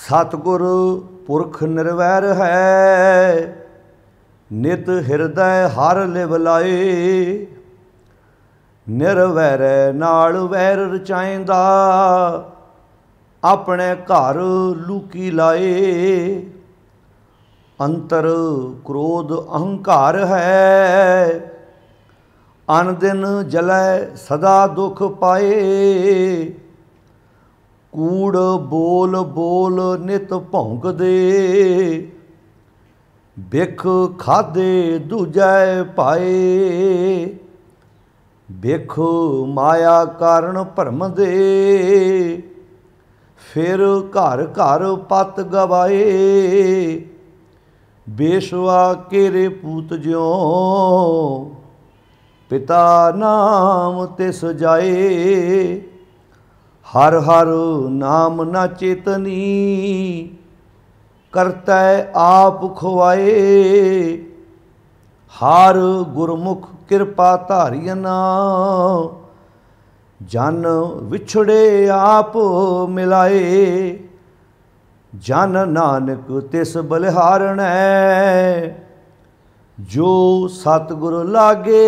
ਸਤਗੁਰ ਪੁਰਖ ਨਿਰਵੈਰ ਹੈ ਨਿਤ ਹਿਰਦੈ ਹਰ ਲਿਵਲਾਏ ਨਿਰਵੈਰ ਨਾਲ ਵੈਰ ਰਚਾਇਂਦਾ ਆਪਣੇ ਘਰ ਲੂਕੀ ਲਾਏ ਅੰਤਰ ਕ੍ਰੋਧ ਅਹੰਕਾਰ ਹੈ ਅਨ ਦਿਨ ਜਲੈ ਸਦਾ ਦੁਖ ਪਾਏ ਕੂੜ ਬੋਲ ਬੋਲ ਨਿਤ ਭੌਂਕਦੇ ਬਿਖ ਖਾਦੇ ਦੂਜੈ ਪਾਏ ਬਿਖ ਮਾਇਆ ਕਾਰਨ ਭਰਮ ਦੇ ਫਿਰ ਘਰ ਘਰ ਪਤ ਗਵਾਏ ਬੇਸ਼ਵਾ ਕੇਰੇ ਪੂਤ ਜਿਉ ਪਿਤਾ ਨਾਮ ਤੇ ਸਜਾਏ ਹਰ ਹਰ ਨਾਮ ਨਾ ਚੇਤਨੀ ਕਰਤਾ ਆਪ ਖੁਆਏ ਹਰ ਗੁਰਮੁਖ ਕਿਰਪਾ ਧਾਰੀਨਾ ਜਨ ਵਿਛੜੇ ਆਪ ਮਿਲਾਏ ਜਨ ਨਾਨਕ ਤਿਸ ਬਲਿਹਾਰਣੈ ਜੋ ਸਤਗੁਰ ਲਾਗੇ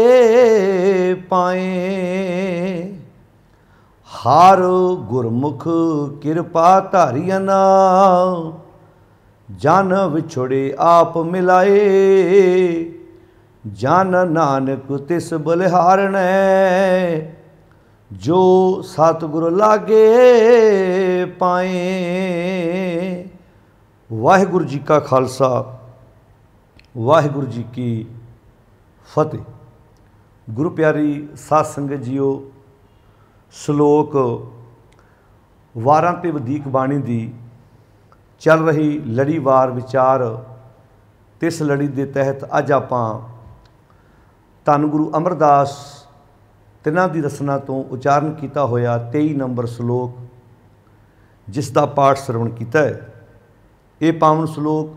ਪਾਏ ਹਰ ਗੁਰਮੁਖ ਕਿਰਪਾ ਧਾਰਿਆ ਨਾ ਜਨ ਵਿਛੜੇ ਆਪ ਮਿਲਾਏ ਜਨ ਨਾਨਕ ਤਿਸ ਬਲਿਹਾਰਣੈ ਜੋ ਸਤਿਗੁਰ ਲਾਗੇ ਪਾਏ ਵਾਹਿਗੁਰੂ ਜੀ ਕਾ ਖਾਲਸਾ ਵਾਹਿਗੁਰੂ ਜੀ ਕੀ ਫਤਿਹ ਗੁਰੂ ਪਿਆਰੀ ਸਾਧ ਸੰਗਤ ਜੀਓ ਸ਼ਲੋਕ ਵਾਰਾਂ ਤੇ ਵਧੇਕ ਬਾਣੀ ਦੀ ਚੱਲ ਰਹੀ ਲੜੀਵਾਰ ਵਿਚਾਰ ਇਸ ਲੜੀ ਦੇ ਤਹਿਤ ਅੱਜ ਆਪਾਂ ਧੰਨ ਗੁਰੂ ਅਮਰਦਾਸ ਤਿਨਾਂ ਦੀ ਰਸਨਾ ਤੋਂ ਉਚਾਰਨ ਕੀਤਾ ਹੋਇਆ 23 ਨੰਬਰ ਸ਼ਲੋਕ ਜਿਸ ਦਾ ਪਾਠ ਸਰਵਣ ਕੀਤਾ ਹੈ ਇਹ ਪਾਵਨ ਸ਼ਲੋਕ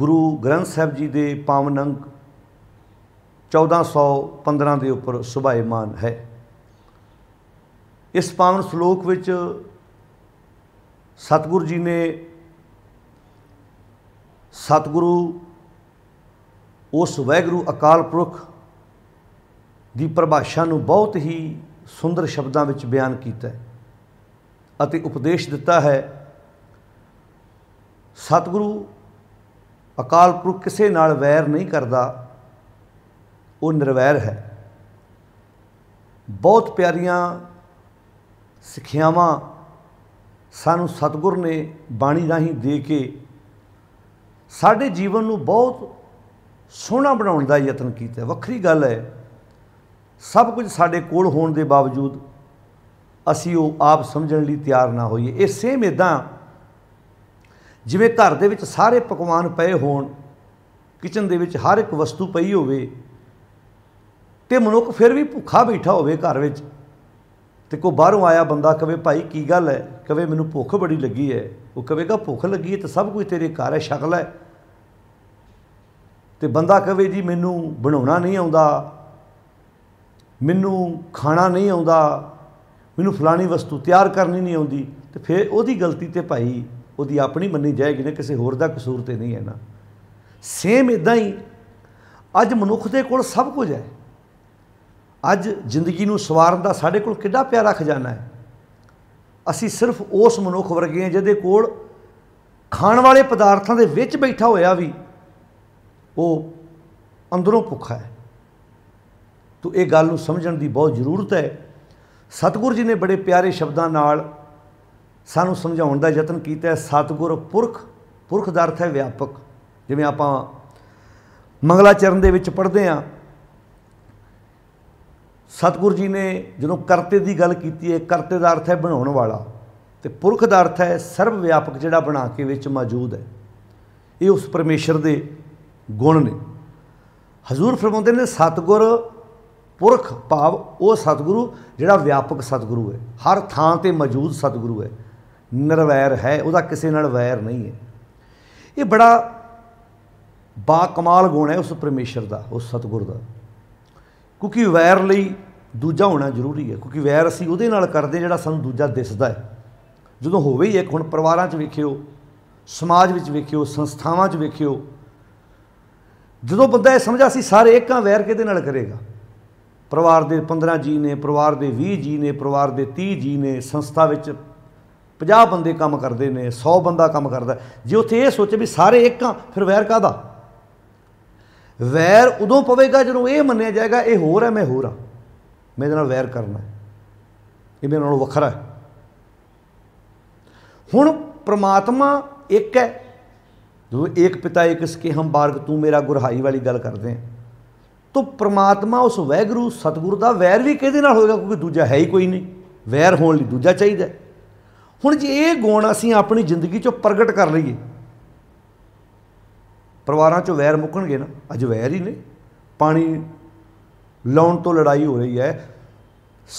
ਗੁਰੂ ਗ੍ਰੰਥ ਸਾਹਿਬ ਜੀ ਦੇ ਪਾਵਨ ਅੰਕ 1415 ਦੇ ਉੱਪਰ ਸੁਭਾਇਮਾਨ ਹੈ ਇਸ ਪਾਵਨ ਸ਼ਲੋਕ ਵਿੱਚ ਸਤਿਗੁਰੂ ਜੀ ਨੇ ਸਤਿਗੁਰੂ ਉਸ ਵੈਗੁਰੂ ਅਕਾਲ ਪੁਰਖ ਦੀ ਪ੍ਰਭਾਸ਼ਾ ਨੂੰ ਬਹੁਤ ਹੀ ਸੁੰਦਰ ਸ਼ਬਦਾਂ ਵਿੱਚ ਬਿਆਨ ਕੀਤਾ ਹੈ ਅਤੇ ਉਪਦੇਸ਼ ਦਿੱਤਾ ਹੈ ਸਤਿਗੁਰੂ ਅਕਾਲ ਪੁਰਖ ਕਿਸੇ ਨਾਲ ਵੈਰ ਨਹੀਂ ਕਰਦਾ ਉਹ ਨਿਰਵੈਰ ਹੈ ਬਹੁਤ ਪਿਆਰੀਆਂ ਸਿੱਖਿਆਵਾਂ ਸਾਨੂੰ ਸਤਿਗੁਰ ਨੇ ਬਾਣੀ ਰਾਹੀਂ ਦੇ ਕੇ ਸਾਡੇ ਜੀਵਨ ਨੂੰ ਬਹੁਤ ਸੋਹਣਾ ਬਣਾਉਣ ਦਾ ਯਤਨ ਕੀਤਾ ਵੱਖਰੀ ਗੱਲ ਹੈ ਸਭ ਕੁਝ ਸਾਡੇ ਕੋਲ ਹੋਣ ਦੇ ਬਾਵਜੂਦ ਅਸੀਂ ਉਹ ਆਪ ਸਮਝਣ ਲਈ ਤਿਆਰ ਨਾ ਹੋਈਏ ਇਹ ਸੇਮ ਇਦਾਂ ਜਿਵੇਂ ਘਰ ਦੇ ਵਿੱਚ ਸਾਰੇ ਪਕਵਾਨ ਪਏ ਹੋਣ ਕਿਚਨ ਦੇ ਵਿੱਚ ਹਰ ਇੱਕ ਵਸਤੂ ਪਈ ਹੋਵੇ ਤੇ ਮਨੁੱਖ ਫਿਰ ਵੀ ਭੁੱਖਾ ਬੈਠਾ ਹੋਵੇ ਘਰ ਵਿੱਚ ਤੇ ਕੋ ਬਾਹਰੋਂ ਆਇਆ ਬੰਦਾ ਕਵੇ ਭਾਈ ਕੀ ਗੱਲ ਹੈ ਕਵੇ ਮੈਨੂੰ ਭੁੱਖ ਬੜੀ ਲੱਗੀ ਹੈ ਉਹ ਕਵੇਗਾ ਭੁੱਖ ਲੱਗੀ ਹੈ ਤੇ ਸਭ ਕੁਝ ਤੇਰੇ ਘਰ ਹੈ ਸ਼ਕਲ ਹੈ ਤੇ ਬੰਦਾ ਕਵੇ ਜੀ ਮੈਨੂੰ ਬਣਾਉਣਾ ਨਹੀਂ ਆਉਂਦਾ ਮੈਨੂੰ ਖਾਣਾ ਨਹੀਂ ਆਉਂਦਾ ਮੈਨੂੰ ਫਲਾਣੀ ਵਸਤੂ ਤਿਆਰ ਕਰਨੀ ਨਹੀਂ ਆਉਂਦੀ ਤੇ ਫਿਰ ਉਹਦੀ ਗਲਤੀ ਤੇ ਭਾਈ ਉਹਦੀ ਆਪਣੀ ਮੰਨੀ ਜਾਏਗੀ ਨਾ ਕਿਸੇ ਹੋਰ ਦਾ ਕਸੂਰ ਤੇ ਨਹੀਂ ਹੈ ਨਾ ਸੇਮ ਇਦਾਂ ਹੀ ਅੱਜ ਮਨੁੱਖ ਦੇ ਕੋਲ ਸਭ ਕੁਝ ਹੈ ਅੱਜ ਜ਼ਿੰਦਗੀ ਨੂੰ ਸਵਾਰਨ ਦਾ ਸਾਡੇ ਕੋਲ ਕਿੱਡਾ ਪਿਆਰਾ ਖਜ਼ਾਨਾ ਹੈ ਅਸੀਂ ਸਿਰਫ ਉਸ ਮਨੁੱਖ ਵਰਗੇ ਹਾਂ ਜਿਹਦੇ ਕੋਲ ਖਾਣ ਵਾਲੇ ਪਦਾਰਥਾਂ ਦੇ ਵਿੱਚ ਬੈਠਾ ਹੋਇਆ ਵੀ ਉਹ ਅੰਦਰੋਂ ਭੁੱਖਾ ਹੈ ਤੋ ਇਹ ਗੱਲ ਨੂੰ ਸਮਝਣ ਦੀ ਬਹੁਤ ਜ਼ਰੂਰਤ ਹੈ ਸਤਗੁਰ ਜੀ ਨੇ ਬੜੇ ਪਿਆਰੇ ਸ਼ਬਦਾਂ ਨਾਲ ਸਾਨੂੰ ਸਮਝਾਉਣ ਦਾ ਯਤਨ ਕੀਤਾ ਹੈ ਸਤਗੁਰ ਪੁਰਖ ਪੁਰਖ ਦਾ ਅਰਥ ਹੈ ਵਿਆਪਕ ਜਿਵੇਂ ਆਪਾਂ ਮੰਗਲਾ ਚਰਨ ਦੇ ਵਿੱਚ ਪੜ੍ਹਦੇ ਆਂ ਸਤਿਗੁਰੂ ਜੀ ਨੇ ਜਦੋਂ ਕਰਤੇ ਦੀ ਗੱਲ ਕੀਤੀ ਹੈ ਕਰਤੇ ਦਾ ਅਰਥ ਹੈ ਬਣਾਉਣ ਵਾਲਾ ਤੇ ਪੁਰਖ ਦਾ ਅਰਥ ਹੈ ਸਰਵ ਵਿਆਪਕ ਜਿਹੜਾ ਬਣਾ ਕੇ ਵਿੱਚ ਮੌਜੂਦ ਹੈ ਇਹ ਉਸ ਪਰਮੇਸ਼ਰ ਦੇ ਗੁਣ ਨੇ ਹਜ਼ੂਰ ਫਰਮਾਉਂਦੇ ਨੇ ਸਤਗੁਰ ਪੁਰਖ ਭਾਵ ਉਹ ਸਤਗੁਰੂ ਜਿਹੜਾ ਵਿਆਪਕ ਸਤਗੁਰੂ ਹੈ ਹਰ ਥਾਂ ਤੇ ਮੌਜੂਦ ਸਤਗੁਰੂ ਹੈ ਨਿਰਵੈਰ ਹੈ ਉਹਦਾ ਕਿਸੇ ਨਾਲ ਵੈਰ ਨਹੀਂ ਹੈ ਇਹ ਬੜਾ ਬਾ ਕਮਾਲ ਗੁਣ ਹੈ ਉਸ ਪਰਮੇਸ਼ਰ ਦਾ ਉਸ ਸਤਗੁਰ ਦਾ ਕਿਉਂਕਿ ਵੈਰ ਲਈ ਦੂਜਾ ਹੋਣਾ ਜ਼ਰੂਰੀ ਹੈ ਕਿਉਂਕਿ ਵੈਰ ਅਸੀਂ ਉਹਦੇ ਨਾਲ ਕਰਦੇ ਜਿਹੜਾ ਸਾਨੂੰ ਦੂਜਾ ਦਿਸਦਾ ਹੈ ਜਦੋਂ ਹੋਵੇ ਹੀ ਇੱਕ ਹੁਣ ਪਰਿਵਾਰਾਂ 'ਚ ਵੇਖਿਓ ਸਮਾਜ ਵਿੱਚ ਵੇਖਿਓ ਸੰਸਥਾਵਾਂ 'ਚ ਵੇਖਿਓ ਜਦੋਂ ਬੰਦਾ ਇਹ ਸਮਝਾ ਸੀ ਸਾਰੇ ਇੱਕਾਂ ਵੈਰ ਕਿਹਦੇ ਨਾਲ ਕਰੇਗਾ ਪਰਿਵਾਰ ਦੇ 15 ਜੀ ਨੇ ਪਰਿਵਾਰ ਦੇ 20 ਜੀ ਨੇ ਪਰਿਵਾਰ ਦੇ 30 ਜੀ ਨੇ ਸੰਸਥਾ ਵਿੱਚ 50 ਬੰਦੇ ਕੰਮ ਕਰਦੇ ਨੇ 100 ਬੰਦਾ ਕੰਮ ਕਰਦਾ ਜੇ ਉੱਥੇ ਇਹ ਸੋਚੇ ਵੀ ਸਾਰੇ ਇੱਕਾਂ ਫਿਰ ਵੈਰ ਕਾਦਾ ਵੈਰ ਉਦੋਂ ਪਵੇਗਾ ਜਦੋਂ ਇਹ ਮੰਨਿਆ ਜਾਏਗਾ ਇਹ ਹੋਰ ਹੈ ਮੈਂ ਹੋਰ ਹਾਂ ਮੈਂ ਇਹਦੇ ਨਾਲ ਵੈਰ ਕਰਨਾ ਹੈ ਇਹ ਮੇਰੇ ਨਾਲੋਂ ਵੱਖਰਾ ਹੈ ਹੁਣ ਪ੍ਰਮਾਤਮਾ ਇੱਕ ਹੈ ਜਦੋਂ ਇੱਕ ਪਿਤਾ ਇੱਕ ਸਕੇ ਹਮ ਬਾਰਗ ਤੂੰ ਮੇਰਾ ਗੁਰਹਾਈ ਵਾਲੀ ਗੱਲ ਕਰਦੇ ਹਾਂ ਤੋ ਪ੍ਰਮਾਤਮਾ ਉਸ ਵੈਗਰੂ ਸਤਗੁਰ ਦਾ ਵੈਰ ਵੀ ਕਿਹਦੇ ਨਾਲ ਹੋਏਗਾ ਕਿਉਂਕਿ ਦੂਜਾ ਹੈ ਹੀ ਕੋਈ ਨਹੀਂ ਵੈਰ ਹੋਣ ਲਈ ਦੂਜਾ ਚਾਹੀਦਾ ਹੁਣ ਜੇ ਇਹ ਗੁਣ ਅਸੀਂ ਆਪਣੀ ਜ਼ਿੰਦਗੀ 'ਚੋਂ ਪ੍ਰਗਟ ਕਰ ਲਈਏ ਪਰਿਵਾਰਾਂ 'ਚੋਂ ਵੈਰ ਮੁੱਕਣਗੇ ਨਾ ਅੱਜ ਵੈਰ ਹੀ ਨੇ ਪਾਣੀ ਲਾਉਣ ਤੋਂ ਲੜਾਈ ਹੋ ਰਹੀ ਹੈ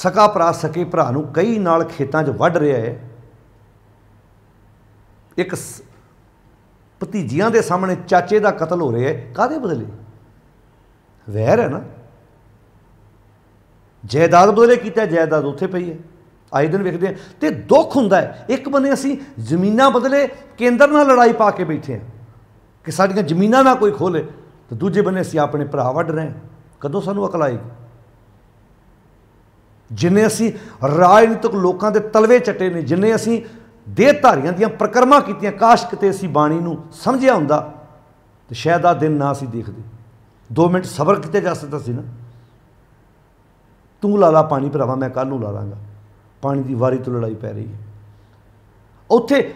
ਸਕਾ ਭਰਾ ਸਕੇ ਭਰਾ ਨੂੰ ਕਈ ਨਾਲ ਖੇਤਾਂ 'ਚ ਵੱਢ ਰਿਹਾ ਹੈ ਇੱਕ ਭਤੀਜੀਆਂ ਦੇ ਸਾਹਮਣੇ ਚਾਚੇ ਦਾ ਕਤਲ ਹੋ ਰਿਹਾ ਹੈ ਕਾਦੇ ਬਦਲੇ ਵੈਰ ਹੈ ਨਾ ਜਾਇਦਾਦ ਬਦਲੇ ਕੀਤਾ ਜਾਇਦਾਦ ਉੱਥੇ ਪਈ ਹੈ ਆਏ ਦਿਨ ਵੇਖਦੇ ਆ ਤੇ ਦੁੱਖ ਹੁੰਦਾ ਹੈ ਇੱਕ ਬੰਨੇ ਅਸੀਂ ਜ਼ਮੀਨਾਂ ਬਦਲੇ ਕੇਂਦਰ ਨਾਲ ਲੜਾਈ ਪਾ ਕੇ ਬੈਠੇ ਆ ਕਿ ਸਾਡੀਆਂ ਜ਼ਮੀਨਾਂ ਨਾ ਕੋਈ ਖੋਲੇ ਤੇ ਦੂਜੇ ਬੰਨੇ ਅਸੀਂ ਆਪਣੇ ਭਰਾ ਵੱਢ ਰਹੇ ਕਦੋਂ ਸਾਨੂੰ ਅਕਲ ਆਏਗੀ ਜਿੰਨੇ ਅਸੀਂ ਰਾਜਨੀਤਿਕ ਲੋਕਾਂ ਦੇ ਤਲਵੇ ਚਟੇ ਨੇ ਜਿੰਨੇ ਅਸੀਂ ਦੇਹਧਾਰੀਆਂ ਦੀਆਂ ਪ੍ਰਕਰਮਾ ਕੀਤੀਆਂ ਕਾਸ਼ ਕਿਤੇ ਅਸੀਂ ਬਾਣੀ ਨੂੰ ਸਮਝਿਆ ਹੁੰਦਾ ਤੇ ਸ਼ਾਇਦ ਆ ਦਿਨ ਨਾ ਅਸੀਂ ਦੇਖਦੇ 2 ਮਿੰਟ ਸਬਰ ਕੀਤੇ ਜਾ ਸਕਦਾ ਸੀ ਨਾ ਤੂੰ ਲਾ ਲਾ ਪਾਣੀ ਭਰਾਵਾ ਮੈਂ ਕੱਲ ਨੂੰ ਲਾ ਲਾਂਗਾ ਪਾਣੀ ਦੀ ਵਾਰੀ ਤੋਂ ਲੜਾਈ ਪੈ ਰਹੀ ਹੈ ਉੱਥੇ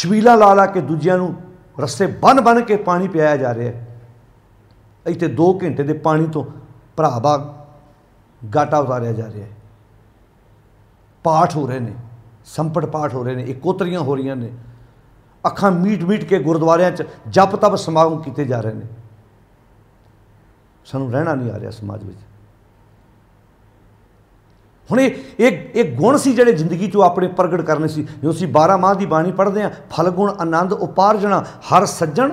ਸ਼ਵੀਲਾ ਲਾ ਲਾ ਕੇ ਦੂਜਿਆਂ ਨੂੰ ਰਸਤੇ ਬੰਨ ਬੰਨ ਕੇ ਪਾਣੀ ਪਿਆਇਆ ਜਾ ਰਿਹਾ ਹੈ ਇੱਥੇ 2 ਘੰਟੇ ਦੇ ਪਾਣੀ ਤੋਂ ਭਰਾ ਬਾ ਗਾਟਾ ਉਤਾਰਿਆ ਜਾ ਰਿਹਾ ਹੈ ਪਾਠ ਹੋ ਰਹੇ ਨੇ ਸੰਪਟ ਪਾਠ ਹੋ ਰਹੇ ਨੇ ਇਕੋਤਰੀਆਂ ਹੋ ਰਹੀਆਂ ਨੇ ਅੱਖਾਂ ਮੀਟ ਮੀਟ ਕੇ ਗੁਰਦੁਆਰਿਆਂ 'ਚ ਜਪ ਤਪ ਸਮਾਗਮ ਕੀਤੇ ਜਾ ਰਹੇ ਨੇ ਸਾਨੂੰ ਰਹਿਣਾ ਨਹੀਂ ਆ ਰਿਹਾ ਸਮਾਜ ਵਿੱਚ ਹੁਣ ਇਹ ਇਹ ਇਹ ਗੁਣ ਸੀ ਜਿਹੜੇ ਜ਼ਿੰਦਗੀ 'ਚੋਂ ਆਪਣੇ ਪ੍ਰਗਟ ਕਰਨੇ ਸੀ ਜੋ ਅਸੀਂ 12 ਮਾਹ ਦੀ ਬਾਣੀ ਪੜ੍ਹਦੇ ਆ ਫਲ ਗੁਣ ਆਨੰਦ ਉਪਾਰਜਣਾ ਹਰ ਸੱਜਣ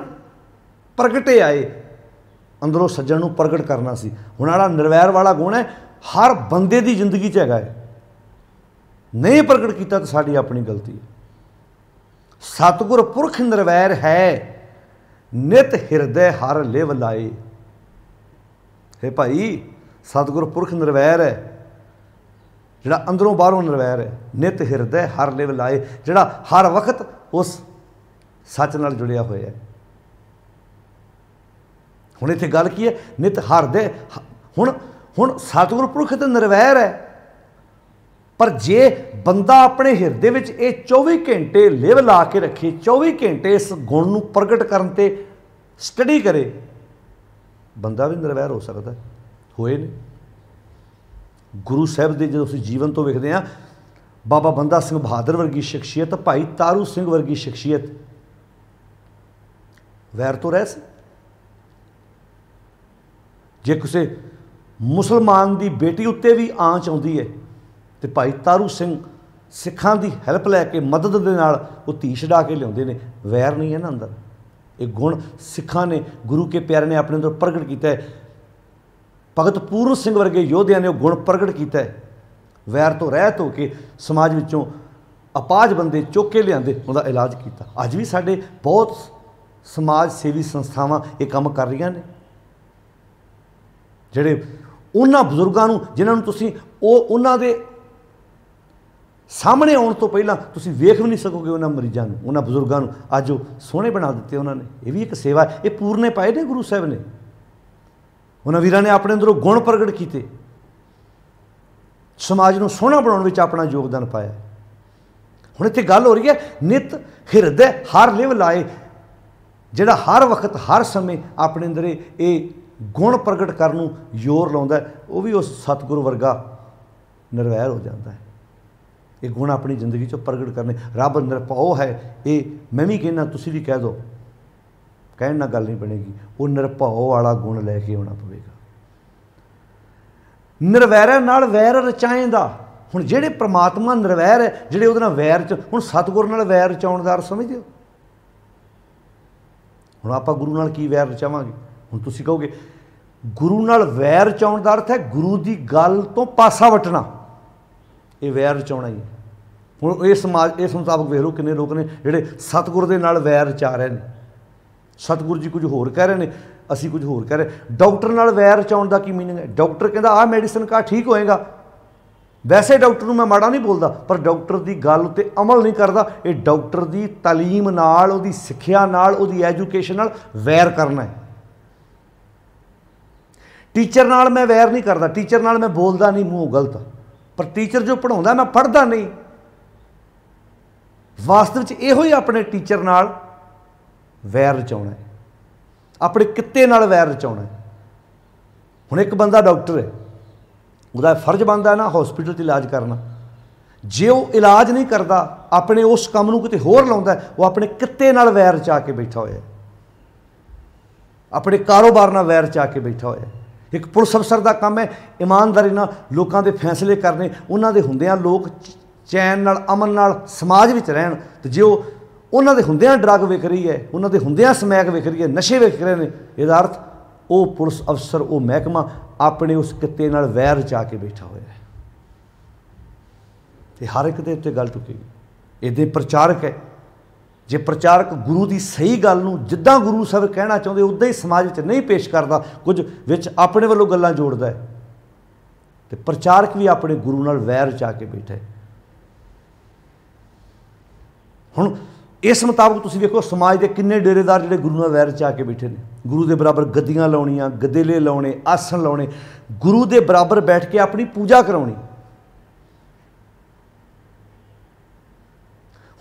ਪ੍ਰਗਟੇ ਆਏ ਅੰਦਰੋਂ ਸੱਜਣ ਨੂੰ ਪ੍ਰਗਟ ਕਰਨਾ ਸੀ ਹੁਣ ਆਲਾ ਨਿਰਵੈਰ ਵਾਲਾ ਗੁਣ ਹੈ ਹਰ ਬੰਦੇ ਦੀ ਜ਼ਿੰਦਗੀ 'ਚ ਹੈਗਾ ਹੈ ਨਹੀਂ ਪ੍ਰਗਟ ਕੀਤਾ ਤਾਂ ਸਾਡੀ ਆਪਣੀ ਗਲਤੀ ਹੈ ਸਤਗੁਰ ਪੁਰਖ ਨਿਰਵੈਰ ਹੈ ਨਿਤ ਹਿਰਦੇ ਹਰ ਲਿਵ ਲਾਏ ਹੈ ਭਾਈ ਸਤਗੁਰ ਪੁਰਖ ਨਿਰਵੈਰ ਹੈ ਜਿਹੜਾ ਅੰਦਰੋਂ ਬਾਹਰੋਂ ਨਿਰਵੈਰ ਹੈ ਨਿਤ ਹਿਰਦੈ ਹਰ ਲਿਵ ਲਾਏ ਜਿਹੜਾ ਹਰ ਵਕਤ ਉਸ ਸੱਚ ਨਾਲ ਜੁੜਿਆ ਹੋਇਆ ਹੈ ਹੁਣ ਇੱਥੇ ਗੱਲ ਕੀ ਹੈ ਨਿਤ ਹਰ ਦੇ ਹੁਣ ਹੁਣ ਸਤਿਗੁਰ ਪੁਰਖ ਤੇ ਨਿਰਵੈਰ ਹੈ ਪਰ ਜੇ ਬੰਦਾ ਆਪਣੇ ਹਿਰਦੇ ਵਿੱਚ ਇਹ 24 ਘੰਟੇ ਲਿਵ ਲਾ ਕੇ ਰੱਖੇ 24 ਘੰਟੇ ਇਸ ਗੁਣ ਨੂੰ ਪ੍ਰਗਟ ਕਰਨ ਤੇ ਸਟੱਡੀ ਕਰੇ ਬੰਦਾ ਵੀ ਨਿਰਵੈਰ ਹੋ ਸਕਦਾ ਹੋਏ ਨੇ ਗੁਰੂ ਸਾਹਿਬ ਦੇ ਜਦੋਂ ਅਸੀਂ ਜੀਵਨ ਤੋਂ ਵੇਖਦੇ ਆ ਬਾਬਾ ਬੰਦਾ ਸਿੰਘ ਬਹਾਦਰ ਵਰਗੀ ਸ਼ਖਸੀਅਤ ਭਾਈ ਤਾਰੂ ਸਿੰਘ ਵਰਗੀ ਸ਼ਖਸੀਅਤ ਵੈਰ ਤੋਂ ਰਹਿ ਸੀ ਜੇ ਕਿਸੇ ਮੁਸਲਮਾਨ ਦੀ ਬੇਟੀ ਉੱਤੇ ਵੀ ਆਂਚ ਆਉਂਦੀ ਹੈ ਤੇ ਭਾਈ ਤਾਰੂ ਸਿੰਘ ਸਿੱਖਾਂ ਦੀ ਹੈਲਪ ਲੈ ਕੇ ਮਦਦ ਦੇ ਨਾਲ ਉਹ ਧੀ ਛਡਾ ਕੇ ਲਿਆਉਂਦੇ ਨੇ ਵੈਰ ਨਹੀਂ ਹੈ ਨਾ ਅੰਦਰ ਇਹ ਗੁਣ ਸਿੱਖਾਂ ਨੇ ਗੁਰੂ ਕੇ ਪਿਆਰੇ ਨੇ ਆਪਣੇ ਅੰਦਰ ਪ੍ਰਗਟ ਕੀਤਾ ਹੈ ਭਗਤ ਪੂਰਨ ਸਿੰਘ ਵਰਗੇ ਯੋਧਿਆਂ ਨੇ ਉਹ ਗੁਣ ਪ੍ਰਗਟ ਕੀਤਾ ਹੈ ਵੈਰ ਤੋਂ ਰਹਿਤ ਹੋ ਕੇ ਸਮਾਜ ਵਿੱਚੋਂ ਅਪਾਜ ਬੰਦੇ ਚੁੱਕ ਕੇ ਲਿਆਂਦੇ ਉਹਦਾ ਇਲਾਜ ਕੀਤਾ ਅੱਜ ਵੀ ਸਾਡੇ ਬਹੁਤ ਸਮਾਜ ਸੇਵੀ ਸੰਸਥਾਵਾਂ ਇਹ ਕੰਮ ਕਰ ਰਹੀਆਂ ਨੇ ਜਿਹੜੇ ਉਹਨਾਂ ਬਜ਼ੁਰਗਾਂ ਨੂੰ ਜਿਨ੍ਹਾਂ ਨੂੰ ਤੁਸੀਂ ਉਹ ਉਹਨਾਂ ਦੇ ਸਾਹਮਣੇ ਆਉਣ ਤੋਂ ਪਹਿਲਾਂ ਤੁਸੀਂ ਵੇਖ ਵੀ ਨਹੀਂ ਸਕੋਗੇ ਉਹਨਾਂ ਮਰੀਜ਼ਾਂ ਨੂੰ ਉਹਨਾਂ ਬਜ਼ੁਰਗਾਂ ਨੂੰ ਅੱਜ ਉਹ ਸੋਹਣੇ ਬਣਾ ਦਿੱਤੇ ਉਹਨਾਂ ਨੇ ਇਹ ਵੀ ਇੱਕ ਸੇਵਾ ਇਹ ਪੂਰਨੇ ਪਾਏ ਨੇ ਗੁਰੂ ਸਾਹਿਬ ਨੇ ਉਹਨਾਂ ਵੀਰਾਂ ਨੇ ਆਪਣੇ ਅੰਦਰੋਂ ਗੁਣ ਪ੍ਰਗਟ ਕੀਤੇ ਸਮਾਜ ਨੂੰ ਸੋਹਣਾ ਬਣਾਉਣ ਵਿੱਚ ਆਪਣਾ ਯੋਗਦਾਨ ਪਾਇਆ ਹੁਣ ਇੱਥੇ ਗੱਲ ਹੋ ਰਹੀ ਹੈ ਨਿਤ ਹਿਰਦੇ ਹਰ ਲਿਵ ਲਾਏ ਜਿਹੜਾ ਹਰ ਵਕਤ ਹਰ ਸਮੇਂ ਆਪਣੇ ਅੰਦਰ ਇਹ ਗੁਣ ਪ੍ਰਗਟ ਕਰਨ ਨੂੰ ਜ਼ੋਰ ਲਾਉਂਦਾ ਉਹ ਵੀ ਉਸ ਸਤਿਗੁਰੂ ਵਰਗਾ ਨਿਰਵੈਰ ਹੋ ਜਾਂਦਾ ਹੈ ਇਹ ਗੁਣ ਆਪਣੀ ਜ਼ਿੰਦਗੀ 'ਚ ਪ੍ਰਗਟ ਕਰਨੇ ਰੱਬ ਅੰਦਰ ਪਾਉ ਹੈ ਇਹ ਮੈਂ ਵੀ ਕਹਿੰਦਾ ਤੁਸੀਂ ਵੀ ਕਹਿ ਦਿਓ ਕਹਿਣ ਨਾਲ ਗੱਲ ਨਹੀਂ ਬਣੇਗੀ ਉਹ ਨਿਰਭਉ ਵਾਲਾ ਗੁਣ ਲੈ ਕੇ ਆਉਣਾ ਪਵੇਗਾ ਨਿਰਵੈਰ ਨਾਲ ਵੈਰ ਦਾ ਹੁਣ ਜਿਹੜੇ ਪ੍ਰਮਾਤਮਾ ਨਿਰਵੈਰ ਹੈ ਜਿਹੜੇ ਉਹਦੇ ਨਾਲ ਵੈਰ ਚ ਹੁਣ ਸਤਗੁਰ ਨਾਲ ਵੈਰ ਚਾਉਣ ਦਾ ਸਮਝਦੇ ਸਮਝਿਓ ਹੁਣ ਆਪਾਂ ਗੁਰੂ ਨਾਲ ਕੀ ਵੈਰ ਰਚਾਵਾਂਗੇ ਹੁਣ ਤੁਸੀਂ ਕਹੋਗੇ ਗੁਰੂ ਨਾਲ ਵੈਰ ਚਾਉਣ ਦਾ ਅਰਥ ਹੈ ਗੁਰੂ ਦੀ ਗੱਲ ਤੋਂ ਪਾਸਾ ਵਟਣਾ ਇਹ ਵੈਰ ਰਚਾਉਣਾ ਹੀ ਹੁਣ ਇਹ ਸਮਾਜ ਇਸ ਮੁਤਾਬਕ ਵੇਖ ਲਓ ਕਿੰਨੇ ਲੋਕ ਨੇ ਜਿਹੜੇ ਸਤਗੁਰ ਦੇ ਨਾਲ ਵੈਰ ਰਚਾ ਰਹੇ ਨੇ ਸਤਿਗੁਰੂ ਜੀ ਕੁਝ ਹੋਰ ਕਹਿ ਰਹੇ ਨੇ ਅਸੀਂ ਕੁਝ ਹੋਰ ਕਹਿ ਰਹੇ ਡਾਕਟਰ ਨਾਲ ਵੈਰ ਚਾਉਣ ਦਾ ਕੀ ਮੀਨਿੰਗ ਹੈ ਡਾਕਟਰ ਕਹਿੰਦਾ ਆਹ ਮੈਡੀਸਨ ਕਾ ਠੀਕ ਹੋਏਗਾ ਵੈਸੇ ਡਾਕਟਰ ਨੂੰ ਮੈਂ ਮਾੜਾ ਨਹੀਂ ਬੋਲਦਾ ਪਰ ਡਾਕਟਰ ਦੀ ਗੱਲ ਉੱਤੇ ਅਮਲ ਨਹੀਂ ਕਰਦਾ ਇਹ ਡਾਕਟਰ ਦੀ تعلیم ਨਾਲ ਉਹਦੀ ਸਿੱਖਿਆ ਨਾਲ ਉਹਦੀ ਐਜੂਕੇਸ਼ਨ ਨਾਲ ਵੈਰ ਕਰਨਾ ਹੈ ਟੀਚਰ ਨਾਲ ਮੈਂ ਵੈਰ ਨਹੀਂ ਕਰਦਾ ਟੀਚਰ ਨਾਲ ਮੈਂ ਬੋਲਦਾ ਨਹੀਂ ਮੂੰਹ ਗਲਤ ਪਰ ਟੀਚਰ ਜੋ ਪੜਾਉਂਦਾ ਮੈਂ ਪੜਦਾ ਨਹੀਂ ਵਾਸਤਵ ਵਿੱਚ ਇਹੋ ਹੀ ਆਪਣੇ ਟੀਚਰ ਨਾਲ ਵੈਰ ਰਚਾਉਣਾ ਹੈ ਆਪਣੇ ਕਿੱਤੇ ਨਾਲ ਵੈਰ ਰਚਾਉਣਾ ਹੈ ਹੁਣ ਇੱਕ ਬੰਦਾ ਡਾਕਟਰ ਹੈ ਉਹਦਾ ਫਰਜ਼ ਬਣਦਾ ਨਾ ਹਸਪੀਟਲ 'ਚ ਇਲਾਜ ਕਰਨਾ ਜੇ ਉਹ ਇਲਾਜ ਨਹੀਂ ਕਰਦਾ ਆਪਣੇ ਉਸ ਕੰਮ ਨੂੰ ਕਿਤੇ ਹੋਰ ਲਾਉਂਦਾ ਉਹ ਆਪਣੇ ਕਿੱਤੇ ਨਾਲ ਵੈਰ ਚਾ ਕੇ ਬੈਠਾ ਹੋਇਆ ਹੈ ਆਪਣੇ ਕਾਰੋਬਾਰ ਨਾਲ ਵੈਰ ਚਾ ਕੇ ਬੈਠਾ ਹੋਇਆ ਹੈ ਇੱਕ ਪੁਲਿਸ ਅਫਸਰ ਦਾ ਕੰਮ ਹੈ ਇਮਾਨਦਾਰੀ ਨਾਲ ਲੋਕਾਂ ਦੇ ਫੈਸਲੇ ਕਰਨੇ ਉਹਨਾਂ ਦੇ ਹੁੰਦਿਆਂ ਲੋਕ ਚੈਨ ਨਾਲ ਅਮਨ ਨਾਲ ਸਮਾਜ ਵਿੱਚ ਰਹਿਣ ਤੇ ਜੇ ਉਹ ਉਹਨਾਂ ਦੇ ਹੁੰਦਿਆਂ ਡਰੱਗ ਵਿਕ ਰਹੀ ਹੈ ਉਹਨਾਂ ਦੇ ਹੁੰਦਿਆਂ ਸਮੈਕ ਵਿਕ ਰਹੀ ਹੈ ਨਸ਼ੇ ਵਿਕ ਰਹੇ ਨੇ ਇਹਦਾ ਅਰਥ ਉਹ ਪੁਲਿਸ ਅਫਸਰ ਉਹ ਮਹਿਕਮਾ ਆਪਣੇ ਉਸ ਕਿੱਤੇ ਨਾਲ ਵੈਰ ਜਾ ਕੇ ਬੈਠਾ ਹੋਇਆ ਹੈ ਤੇ ਹਰ ਇੱਕ ਦੇ ਉੱਤੇ ਗੱਲ ਟੁਕੇਗੀ ਇਹਦੇ ਪ੍ਰਚਾਰਕ ਹੈ ਜੇ ਪ੍ਰਚਾਰਕ ਗੁਰੂ ਦੀ ਸਹੀ ਗੱਲ ਨੂੰ ਜਿੱਦਾਂ ਗੁਰੂ ਸਾਹਿਬ ਕਹਿਣਾ ਚਾਹੁੰਦੇ ਉਦਾਂ ਹੀ ਸਮਾਜ ਵਿੱਚ ਨਹੀਂ ਪੇਸ਼ ਕਰਦਾ ਕੁਝ ਵਿੱਚ ਆਪਣੇ ਵੱਲੋਂ ਗੱਲਾਂ ਜੋੜਦਾ ਹੈ ਤੇ ਪ੍ਰਚਾਰਕ ਵੀ ਆਪਣੇ ਗੁਰੂ ਨਾਲ ਵੈਰ ਜਾ ਕੇ ਬੈਠਾ ਹੈ ਹੁਣ ਇਸ ਮੁਤਾਬਕ ਤੁਸੀਂ ਵੇਖੋ ਸਮਾਜ ਦੇ ਕਿੰਨੇ ਡੇਰੇਦਾਰ ਜਿਹੜੇ ਗੁਰੂ ਨਾਲ ਵੈਰ ਚ ਆ ਕੇ ਬੈਠੇ ਨੇ ਗੁਰੂ ਦੇ ਬਰਾਬਰ ਗੱਦੀਆਂ ਲਾਉਣੀਆਂ ਗਦੇਲੇ ਲਾਉਣੇ ਆਸਣ ਲਾਉਣੇ ਗੁਰੂ ਦੇ ਬਰਾਬਰ ਬੈਠ ਕੇ ਆਪਣੀ ਪੂਜਾ ਕਰਾਉਣੀ